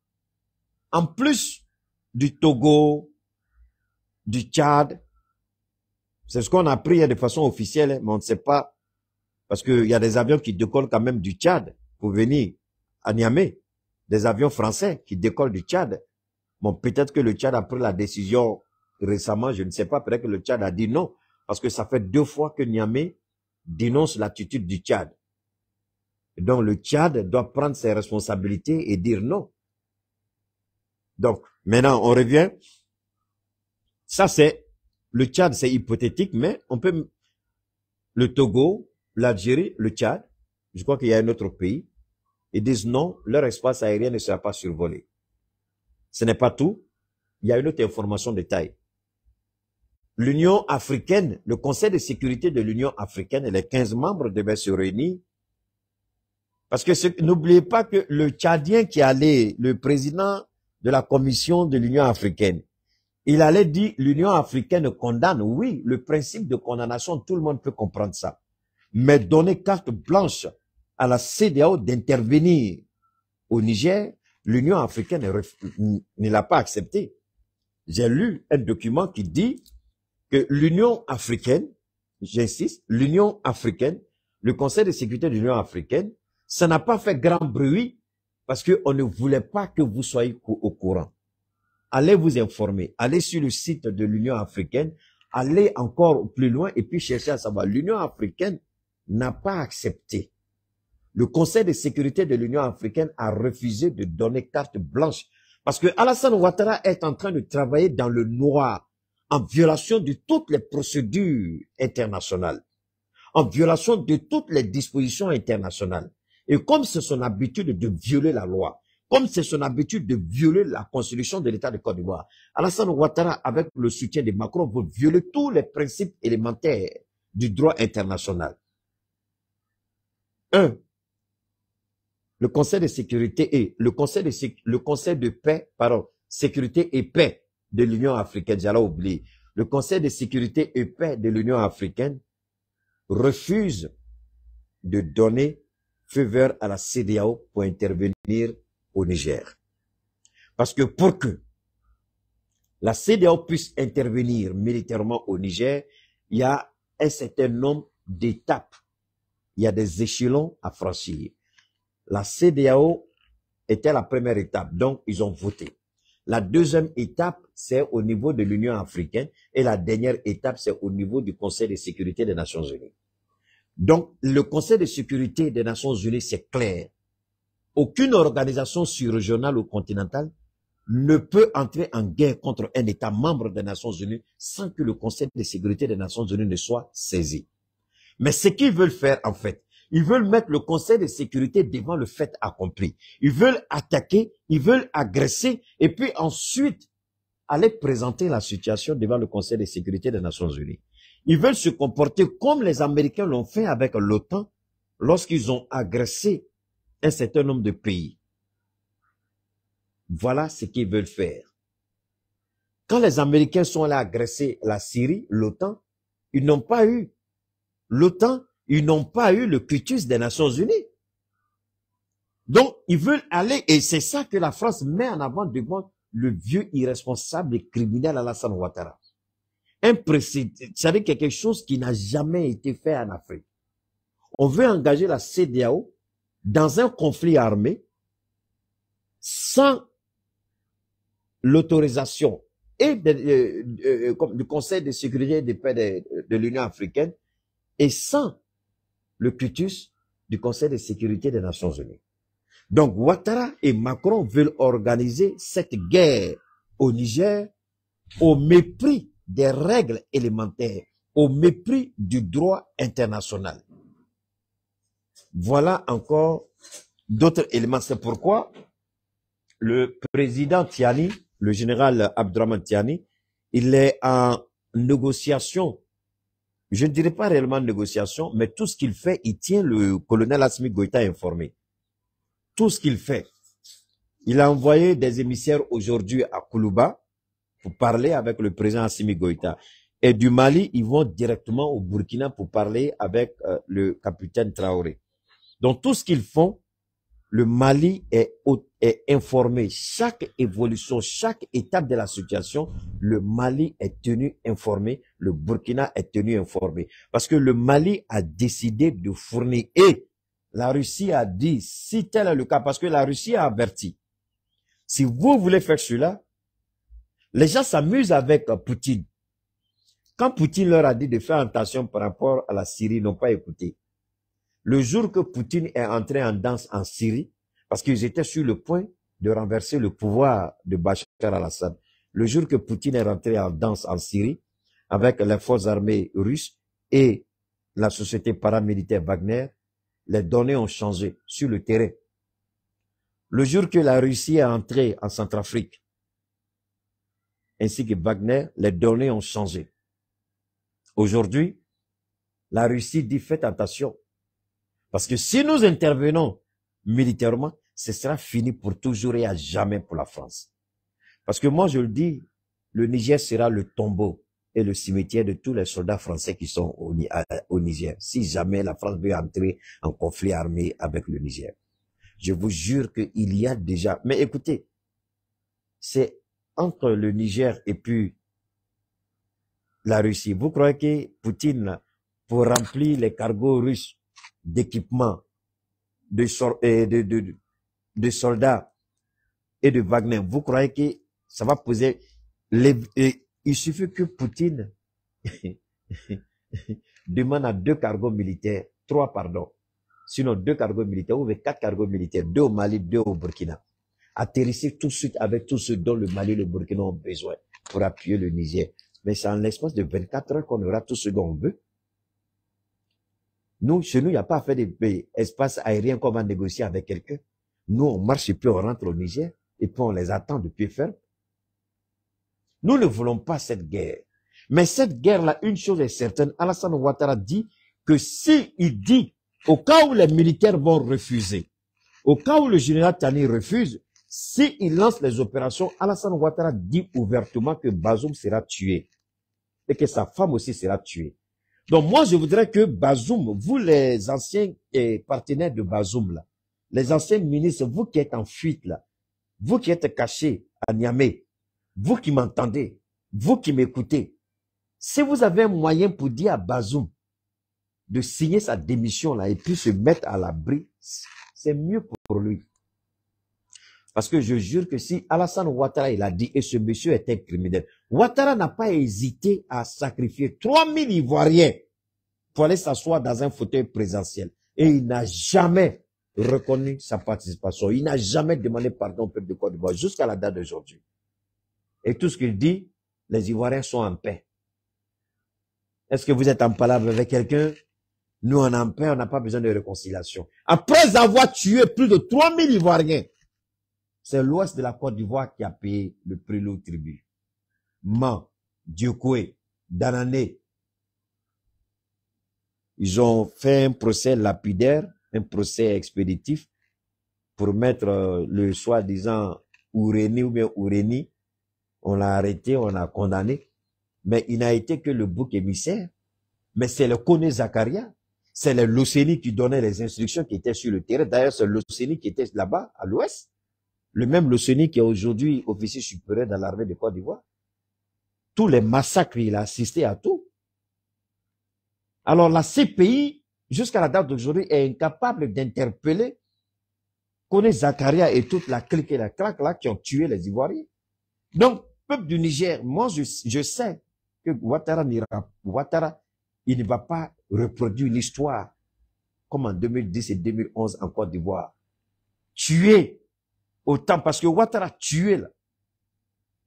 en plus du Togo, du Tchad, c'est ce qu'on a pris hein, de façon officielle, hein, mais on ne sait pas. Parce qu'il y a des avions qui décollent quand même du Tchad pour venir à Niamey. Des avions français qui décollent du Tchad. Bon, peut-être que le Tchad a pris la décision récemment, je ne sais pas. Peut-être que le Tchad a dit non. Parce que ça fait deux fois que Niamey dénonce l'attitude du Tchad. Donc le Tchad doit prendre ses responsabilités et dire non. Donc maintenant, on revient. Ça, c'est le Tchad, c'est hypothétique, mais on peut... Le Togo, l'Algérie, le Tchad, je crois qu'il y a un autre pays, ils disent non, leur espace aérien ne sera pas survolé. Ce n'est pas tout. Il y a une autre information de taille. L'Union africaine, le Conseil de sécurité de l'Union africaine et les 15 membres devaient se réunir. Parce que n'oubliez pas que le Tchadien qui allait, le président de la Commission de l'Union africaine, il allait dire, l'Union africaine condamne. Oui, le principe de condamnation, tout le monde peut comprendre ça. Mais donner carte blanche à la CDAO d'intervenir au Niger, l'Union africaine ne l'a pas accepté. J'ai lu un document qui dit que l'Union africaine, j'insiste, l'Union africaine, le Conseil de sécurité de l'Union africaine, ça n'a pas fait grand bruit parce qu'on ne voulait pas que vous soyez au courant allez vous informer, allez sur le site de l'Union africaine, allez encore plus loin et puis cherchez à savoir. L'Union africaine n'a pas accepté. Le Conseil de sécurité de l'Union africaine a refusé de donner carte blanche parce que Alassane Ouattara est en train de travailler dans le noir en violation de toutes les procédures internationales, en violation de toutes les dispositions internationales. Et comme c'est son habitude de violer la loi, comme c'est son habitude de violer la constitution de l'État de Côte d'Ivoire. Alassane Ouattara, avec le soutien de Macron, veut violer tous les principes élémentaires du droit international. Un, le Conseil de sécurité et le Conseil de, le Conseil de paix, pardon, sécurité et paix de l'Union africaine, j'allais oublier, le Conseil de sécurité et paix de l'Union africaine refuse de donner feu vert à la CDAO pour intervenir au Niger. Parce que pour que la CDAO puisse intervenir militairement au Niger, il y a un certain nombre d'étapes, il y a des échelons à franchir. La CDAO était la première étape, donc ils ont voté. La deuxième étape, c'est au niveau de l'Union africaine et la dernière étape, c'est au niveau du Conseil de sécurité des Nations unies. Donc, le Conseil de sécurité des Nations unies, c'est clair. Aucune organisation sur-régionale ou continentale ne peut entrer en guerre contre un État membre des Nations Unies sans que le Conseil de sécurité des Nations Unies ne soit saisi. Mais ce qu'ils veulent faire, en fait, ils veulent mettre le Conseil de sécurité devant le fait accompli. Ils veulent attaquer, ils veulent agresser, et puis ensuite aller présenter la situation devant le Conseil de sécurité des Nations Unies. Ils veulent se comporter comme les Américains l'ont fait avec l'OTAN lorsqu'ils ont agressé un certain nombre de pays. Voilà ce qu'ils veulent faire. Quand les Américains sont allés agresser la Syrie, l'OTAN, ils n'ont pas eu l'OTAN, ils n'ont pas eu le cultus des Nations Unies. Donc, ils veulent aller, et c'est ça que la France met en avant devant le vieux irresponsable et criminel Alassane Ouattara. Un cest quelque chose qui n'a jamais été fait en Afrique. On veut engager la CDAO dans un conflit armé sans l'autorisation et euh, euh, du Conseil de sécurité des paix de, de l'Union africaine et sans le cutus du Conseil de sécurité des Nations unies. Donc Ouattara et Macron veulent organiser cette guerre au Niger au mépris des règles élémentaires, au mépris du droit international. Voilà encore d'autres éléments. C'est pourquoi le président Tiani, le général Abdraman Tiani, il est en négociation. Je ne dirais pas réellement négociation, mais tout ce qu'il fait, il tient le colonel Asmi Goïta informé. Tout ce qu'il fait. Il a envoyé des émissaires aujourd'hui à Koulouba pour parler avec le président Asimi Goïta. Et du Mali, ils vont directement au Burkina pour parler avec euh, le capitaine Traoré. Dans tout ce qu'ils font, le Mali est, informé. Chaque évolution, chaque étape de la situation, le Mali est tenu informé, le Burkina est tenu informé. Parce que le Mali a décidé de fournir. Et la Russie a dit, si tel est le cas, parce que la Russie a averti, si vous voulez faire cela, les gens s'amusent avec euh, Poutine. Quand Poutine leur a dit de faire attention par rapport à la Syrie, ils n'ont pas écouté. Le jour que Poutine est entré en danse en Syrie, parce qu'ils étaient sur le point de renverser le pouvoir de Bachar al-Assad, le jour que Poutine est rentré en danse en Syrie, avec les forces armées russes et la société paramilitaire Wagner, les données ont changé sur le terrain. Le jour que la Russie est entrée en Centrafrique, ainsi que Wagner, les données ont changé. Aujourd'hui, la Russie dit faites attention. Parce que si nous intervenons militairement, ce sera fini pour toujours et à jamais pour la France. Parce que moi, je le dis, le Niger sera le tombeau et le cimetière de tous les soldats français qui sont au, Niger, si jamais la France veut entrer en conflit armé avec le Niger. Je vous jure qu'il y a déjà... Mais écoutez, c'est entre le Niger et puis la Russie. Vous croyez que Poutine, pour remplir les cargos russes, d'équipement de, de, de, soldats et de Wagner, vous croyez que ça va poser... Les, il suffit que Poutine *laughs* demande à deux cargos militaires, trois pardon, sinon deux cargos militaires, ou quatre cargos militaires, deux au Mali, deux au Burkina. Atterrissez tout de suite avec tout ce dont le Mali et le Burkina ont besoin pour appuyer le Niger. Mais c'est en l'espace de 24 heures qu'on aura tout ce qu'on veut. Nous, chez nous, il n'y a pas à faire des pays, espace aérien qu'on va négocier avec quelqu'un. Nous, on marche et puis on rentre au Niger et puis on les attend de pied ferme. Nous ne voulons pas cette guerre. Mais cette guerre-là, une chose est certaine, Alassane Ouattara dit que si il dit, au cas où les militaires vont refuser, au cas où le général Tani refuse, s'il lance les opérations, Alassane Ouattara dit ouvertement que Bazoum sera tué et que sa femme aussi sera tuée. Donc moi, je voudrais que Bazoum, vous les anciens eh, partenaires de Bazoum, là, les anciens ministres, vous qui êtes en fuite, là, vous qui êtes cachés à Niamey, vous qui m'entendez, vous qui m'écoutez, si vous avez un moyen pour dire à Bazoum de signer sa démission là et puis se mettre à l'abri, c'est mieux pour lui. Parce que je jure que si Alassane Ouattara, il a dit, et ce monsieur était criminel, Ouattara n'a pas hésité à sacrifier 3000 Ivoiriens pour aller s'asseoir dans un fauteuil présentiel. Et il n'a jamais reconnu sa participation. Il n'a jamais demandé pardon au peuple de Côte d'Ivoire jusqu'à la date d'aujourd'hui. Et tout ce qu'il dit, les Ivoiriens sont en paix. Est-ce que vous êtes en palabre avec quelqu'un? Nous, on est en paix, on n'a pas besoin de réconciliation. Après avoir tué plus de 3000 Ivoiriens, c'est l'ouest de la Côte d'Ivoire qui a payé le prix lourd tribut. Man, Diokoué, Danané. Ils ont fait un procès lapidaire, un procès expéditif pour mettre euh, le soi-disant Ouréni ou bien Oureni. On l'a arrêté, on l'a condamné. Mais il n'a été que le bouc émissaire. Mais c'est le Kone Zakaria. C'est le Luceni qui donnait les instructions qui étaient sur le terrain. D'ailleurs, c'est le Luceni qui était là-bas, à l'ouest. Le même Séni qui est aujourd'hui officier supérieur dans l'armée de Côte d'Ivoire. Tous les massacres, il a assisté à tout. Alors la CPI, jusqu'à la date d'aujourd'hui, est incapable d'interpeller Kone Zakaria et toute la clique et la claque là qui ont tué les Ivoiriens. Donc, peuple du Niger, moi je, sais que Ouattara n'ira Ouattara, il ne va pas reproduire l'histoire comme en 2010 et 2011 en Côte d'Ivoire. Tuer autant parce que Ouattara tué là,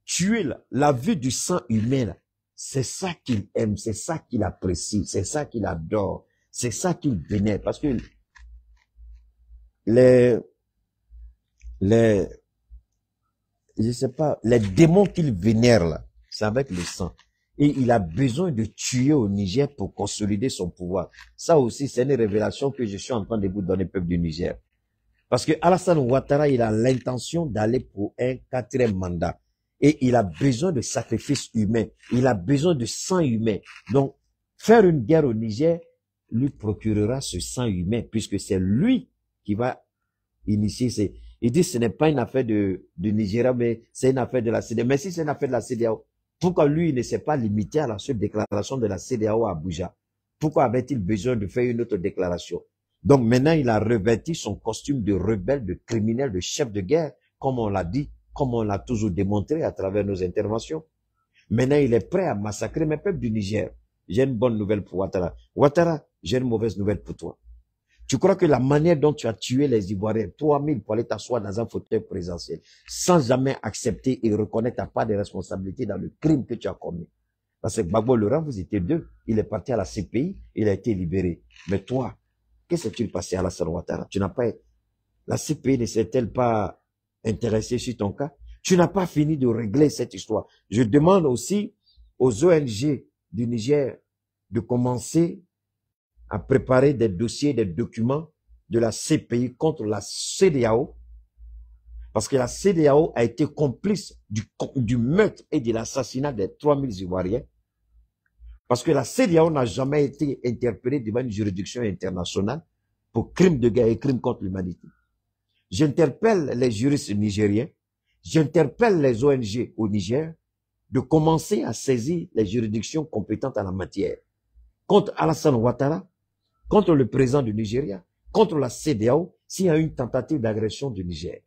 tué là, la vue du sang humain c'est ça qu'il aime, c'est ça qu'il apprécie, c'est ça qu'il adore, c'est ça qu'il vénère parce que les les je sais pas les démons qu'il vénère là, c'est avec le sang. Et il a besoin de tuer au Niger pour consolider son pouvoir. Ça aussi, c'est une révélation que je suis en train de vous donner, peuple du Niger. Parce que Alassane Ouattara, il a l'intention d'aller pour un quatrième mandat. Et il a besoin de sacrifices humains. Il a besoin de sang humain. Donc, faire une guerre au Niger lui procurera ce sang humain, puisque c'est lui qui va initier Il dit, ce n'est pas une affaire de, de Nigeria, mais c'est une affaire de la CDAO. Mais si c'est une affaire de la CDAO, pourquoi lui, il ne s'est pas limité à la seule déclaration de la CDAO à Abuja? Pourquoi avait-il besoin de faire une autre déclaration? Donc maintenant, il a revêti son costume de rebelle, de criminel, de chef de guerre, comme on l'a dit, comme on l'a toujours démontré à travers nos interventions. Maintenant, il est prêt à massacrer mes peuples du Niger. J'ai une bonne nouvelle pour Ouattara. Ouattara, j'ai une mauvaise nouvelle pour toi. Tu crois que la manière dont tu as tué les Ivoiriens, 3000 pour aller t'asseoir dans un fauteuil présentiel sans jamais accepter et reconnaître ta part de responsabilité dans le crime que tu as commis. Parce que Bagbo Laurent, vous étiez deux. Il est parti à la CPI, il a été libéré. Mais toi, Qu'est-ce Que s'est-il passé à la Ouattara Tu n'as pas, la CPI e ne s'est-elle pas intéressée sur ton cas Tu n'as pas fini de régler cette histoire. Je demande aussi aux ONG du Niger de commencer à préparer des dossiers, des documents de la CPI contre la CDAO, parce que la CDAO a été complice du meurtre et de l'assassinat des 3000 Ivoiriens parce que la CDAO n'a jamais été interpellée devant une juridiction internationale pour crimes de guerre et crimes contre l'humanité. J'interpelle les juristes nigériens, j'interpelle les ONG au Niger de commencer à saisir les juridictions compétentes en la matière contre Alassane Ouattara, contre le président du Nigeria, contre la CDAO s'il y a une tentative d'agression du Niger.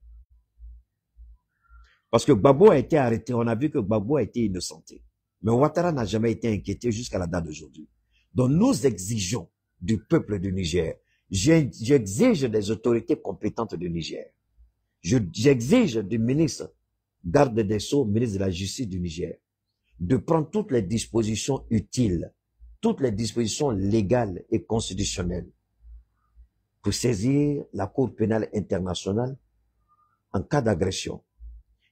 Parce que Babo a été arrêté, on a vu que Babou a été innocenté. Mais Ouattara n'a jamais été inquiété jusqu'à la date d'aujourd'hui. Donc nous exigeons du peuple du Niger, j'exige des autorités compétentes du Niger, j'exige du ministre, garde des Sceaux, ministre de la Justice du Niger, de prendre toutes les dispositions utiles, toutes les dispositions légales et constitutionnelles pour saisir la Cour pénale internationale en cas d'agression.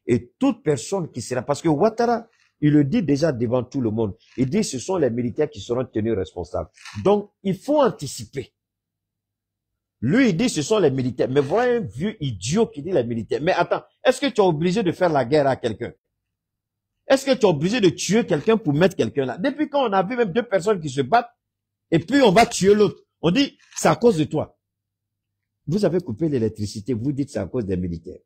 Et toute personne qui sera, parce que Ouattara il le dit déjà devant tout le monde. Il dit ce sont les militaires qui seront tenus responsables. Donc, il faut anticiper. Lui, il dit ce sont les militaires. Mais voilà un vieux idiot qui dit les militaires. Mais attends, est-ce que tu es obligé de faire la guerre à quelqu'un Est-ce que tu es obligé de tuer quelqu'un pour mettre quelqu'un là Depuis quand on a vu même deux personnes qui se battent et puis on va tuer l'autre On dit, c'est à cause de toi. Vous avez coupé l'électricité, vous dites c'est à cause des militaires.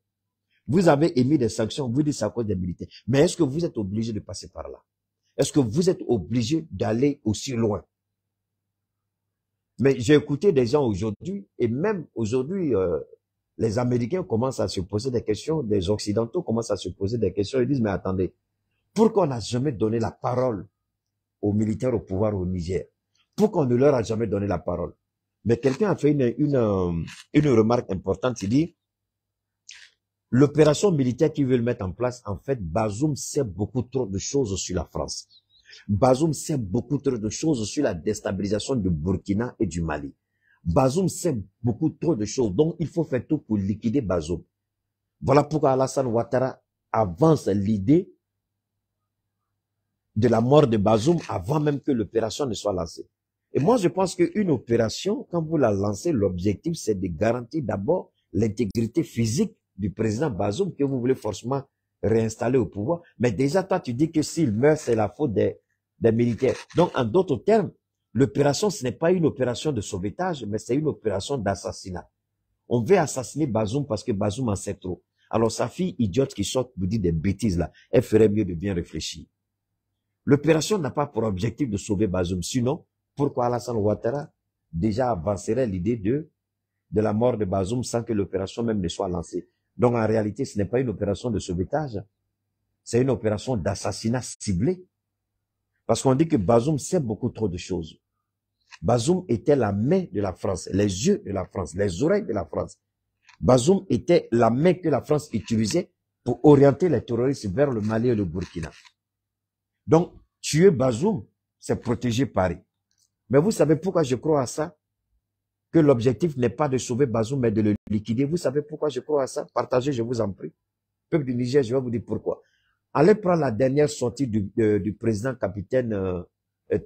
Vous avez émis des sanctions, vous dites ça à cause des militaires. Mais est-ce que vous êtes obligé de passer par là Est-ce que vous êtes obligé d'aller aussi loin Mais j'ai écouté des gens aujourd'hui, et même aujourd'hui, euh, les Américains commencent à se poser des questions, les Occidentaux commencent à se poser des questions, ils disent, mais attendez, pourquoi on n'a jamais donné la parole aux militaires au pouvoir au Niger Pourquoi on ne leur a jamais donné la parole Mais quelqu'un a fait une, une, une remarque importante, il dit, L'opération militaire qu'ils veulent mettre en place, en fait, Bazoum sait beaucoup trop de choses sur la France. Bazoum sait beaucoup trop de choses sur la déstabilisation du Burkina et du Mali. Bazoum sait beaucoup trop de choses, donc il faut faire tout pour liquider Bazoum. Voilà pourquoi Alassane Ouattara avance l'idée de la mort de Bazoum avant même que l'opération ne soit lancée. Et moi, je pense qu'une opération, quand vous la lancez, l'objectif, c'est de garantir d'abord l'intégrité physique du président Bazoum que vous voulez forcément réinstaller au pouvoir. Mais déjà, toi, tu dis que s'il meurt, c'est la faute des, des militaires. Donc, en d'autres termes, l'opération, ce n'est pas une opération de sauvetage, mais c'est une opération d'assassinat. On veut assassiner Bazoum parce que Bazoum en sait trop. Alors sa fille idiote qui sort vous dit des bêtises là, elle ferait mieux de bien réfléchir. L'opération n'a pas pour objectif de sauver Bazoum. Sinon, pourquoi Alassane Ouattara déjà avancerait l'idée de, de la mort de Bazoum sans que l'opération même ne soit lancée donc en réalité, ce n'est pas une opération de sauvetage, c'est une opération d'assassinat ciblé. Parce qu'on dit que Bazoum sait beaucoup trop de choses. Bazoum était la main de la France, les yeux de la France, les oreilles de la France. Bazoum était la main que la France utilisait pour orienter les terroristes vers le Mali et le Burkina. Donc, tuer Bazoum, c'est protéger Paris. Mais vous savez pourquoi je crois à ça que l'objectif n'est pas de sauver Bazou, mais de le liquider. Vous savez pourquoi je crois à ça Partagez, je vous en prie. Peuple du Niger, je vais vous dire pourquoi. Allez prendre la dernière sortie du, président capitaine euh,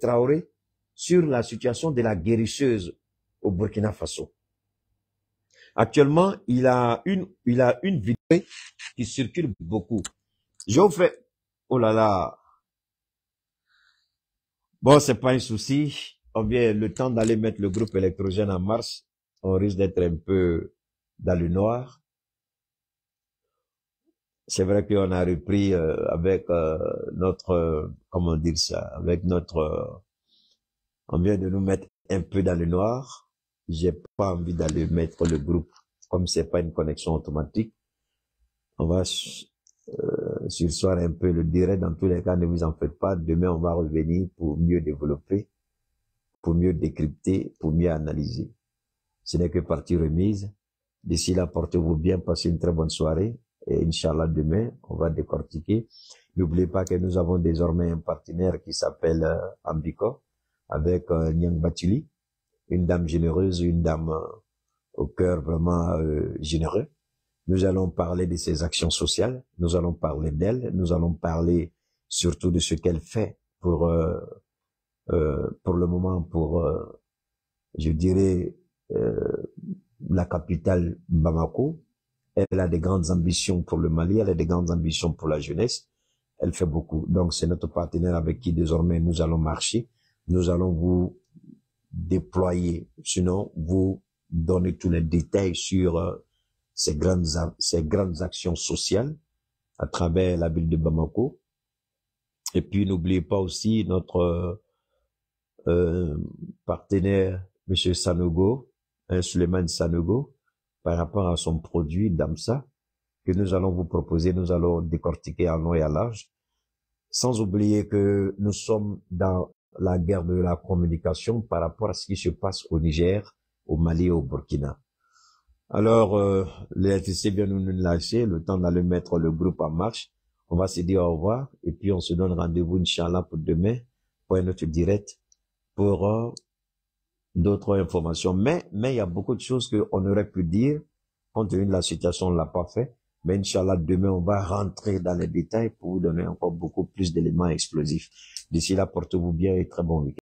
Traoré sur la situation de la guérisseuse au Burkina Faso. Actuellement, il a une, il a une vidéo qui circule beaucoup. Je vous fais, oh là là. Bon, c'est pas un souci on vient le temps d'aller mettre le groupe électrogène en marche, on risque d'être un peu dans le noir. C'est vrai qu'on a repris euh, avec euh, notre, euh, comment dire ça, avec notre, on vient de nous mettre un peu dans le noir. J'ai pas envie d'aller mettre le groupe comme c'est pas une connexion automatique. On va soir un peu le direct. Dans tous les cas, ne vous en faites pas. Demain, on va revenir pour mieux développer pour mieux décrypter, pour mieux analyser. Ce n'est que partie remise. D'ici là, portez-vous bien, passez une très bonne soirée. Et Inch'Allah, demain, on va décortiquer. N'oubliez pas que nous avons désormais un partenaire qui s'appelle euh, Ambico, avec euh, Nyang Batili, une dame généreuse, une dame euh, au cœur vraiment généreux. Nous allons parler de ses actions sociales, nous allons parler d'elle, nous allons parler surtout de ce qu'elle fait pour euh, pour le moment pour, euh, je dirais, euh, la capitale Bamako. Elle a des grandes ambitions pour le Mali, elle a des grandes ambitions pour la jeunesse. Elle fait beaucoup. Donc c'est notre partenaire avec qui désormais nous allons marcher. Nous allons vous déployer, sinon vous donner tous les détails sur euh, ces grandes, ces grandes actions sociales à travers la ville de Bamako. Et puis n'oubliez pas aussi notre euh, partenaire, Monsieur Sanogo, un euh, Suleiman Sanogo, par rapport à son produit DAMSA, que nous allons vous proposer, nous allons décortiquer à long et à large. Sans oublier que nous sommes dans la guerre de la communication par rapport à ce qui se passe au Niger, au Mali et au Burkina. Alors, euh, les vient nous lâcher, le temps d'aller mettre le groupe en marche. On va se dire au revoir et puis on se donne rendez-vous, Inch'Allah, pour demain, pour une autre directe pour d'autres informations. Mais, mais il y a beaucoup de choses qu'on aurait pu dire, compte tenu de la situation, on ne l'a pas fait. Mais Inch'Allah, demain, on va rentrer dans les détails pour vous donner encore beaucoup plus d'éléments explosifs. D'ici là, portez-vous bien et très bon week-end.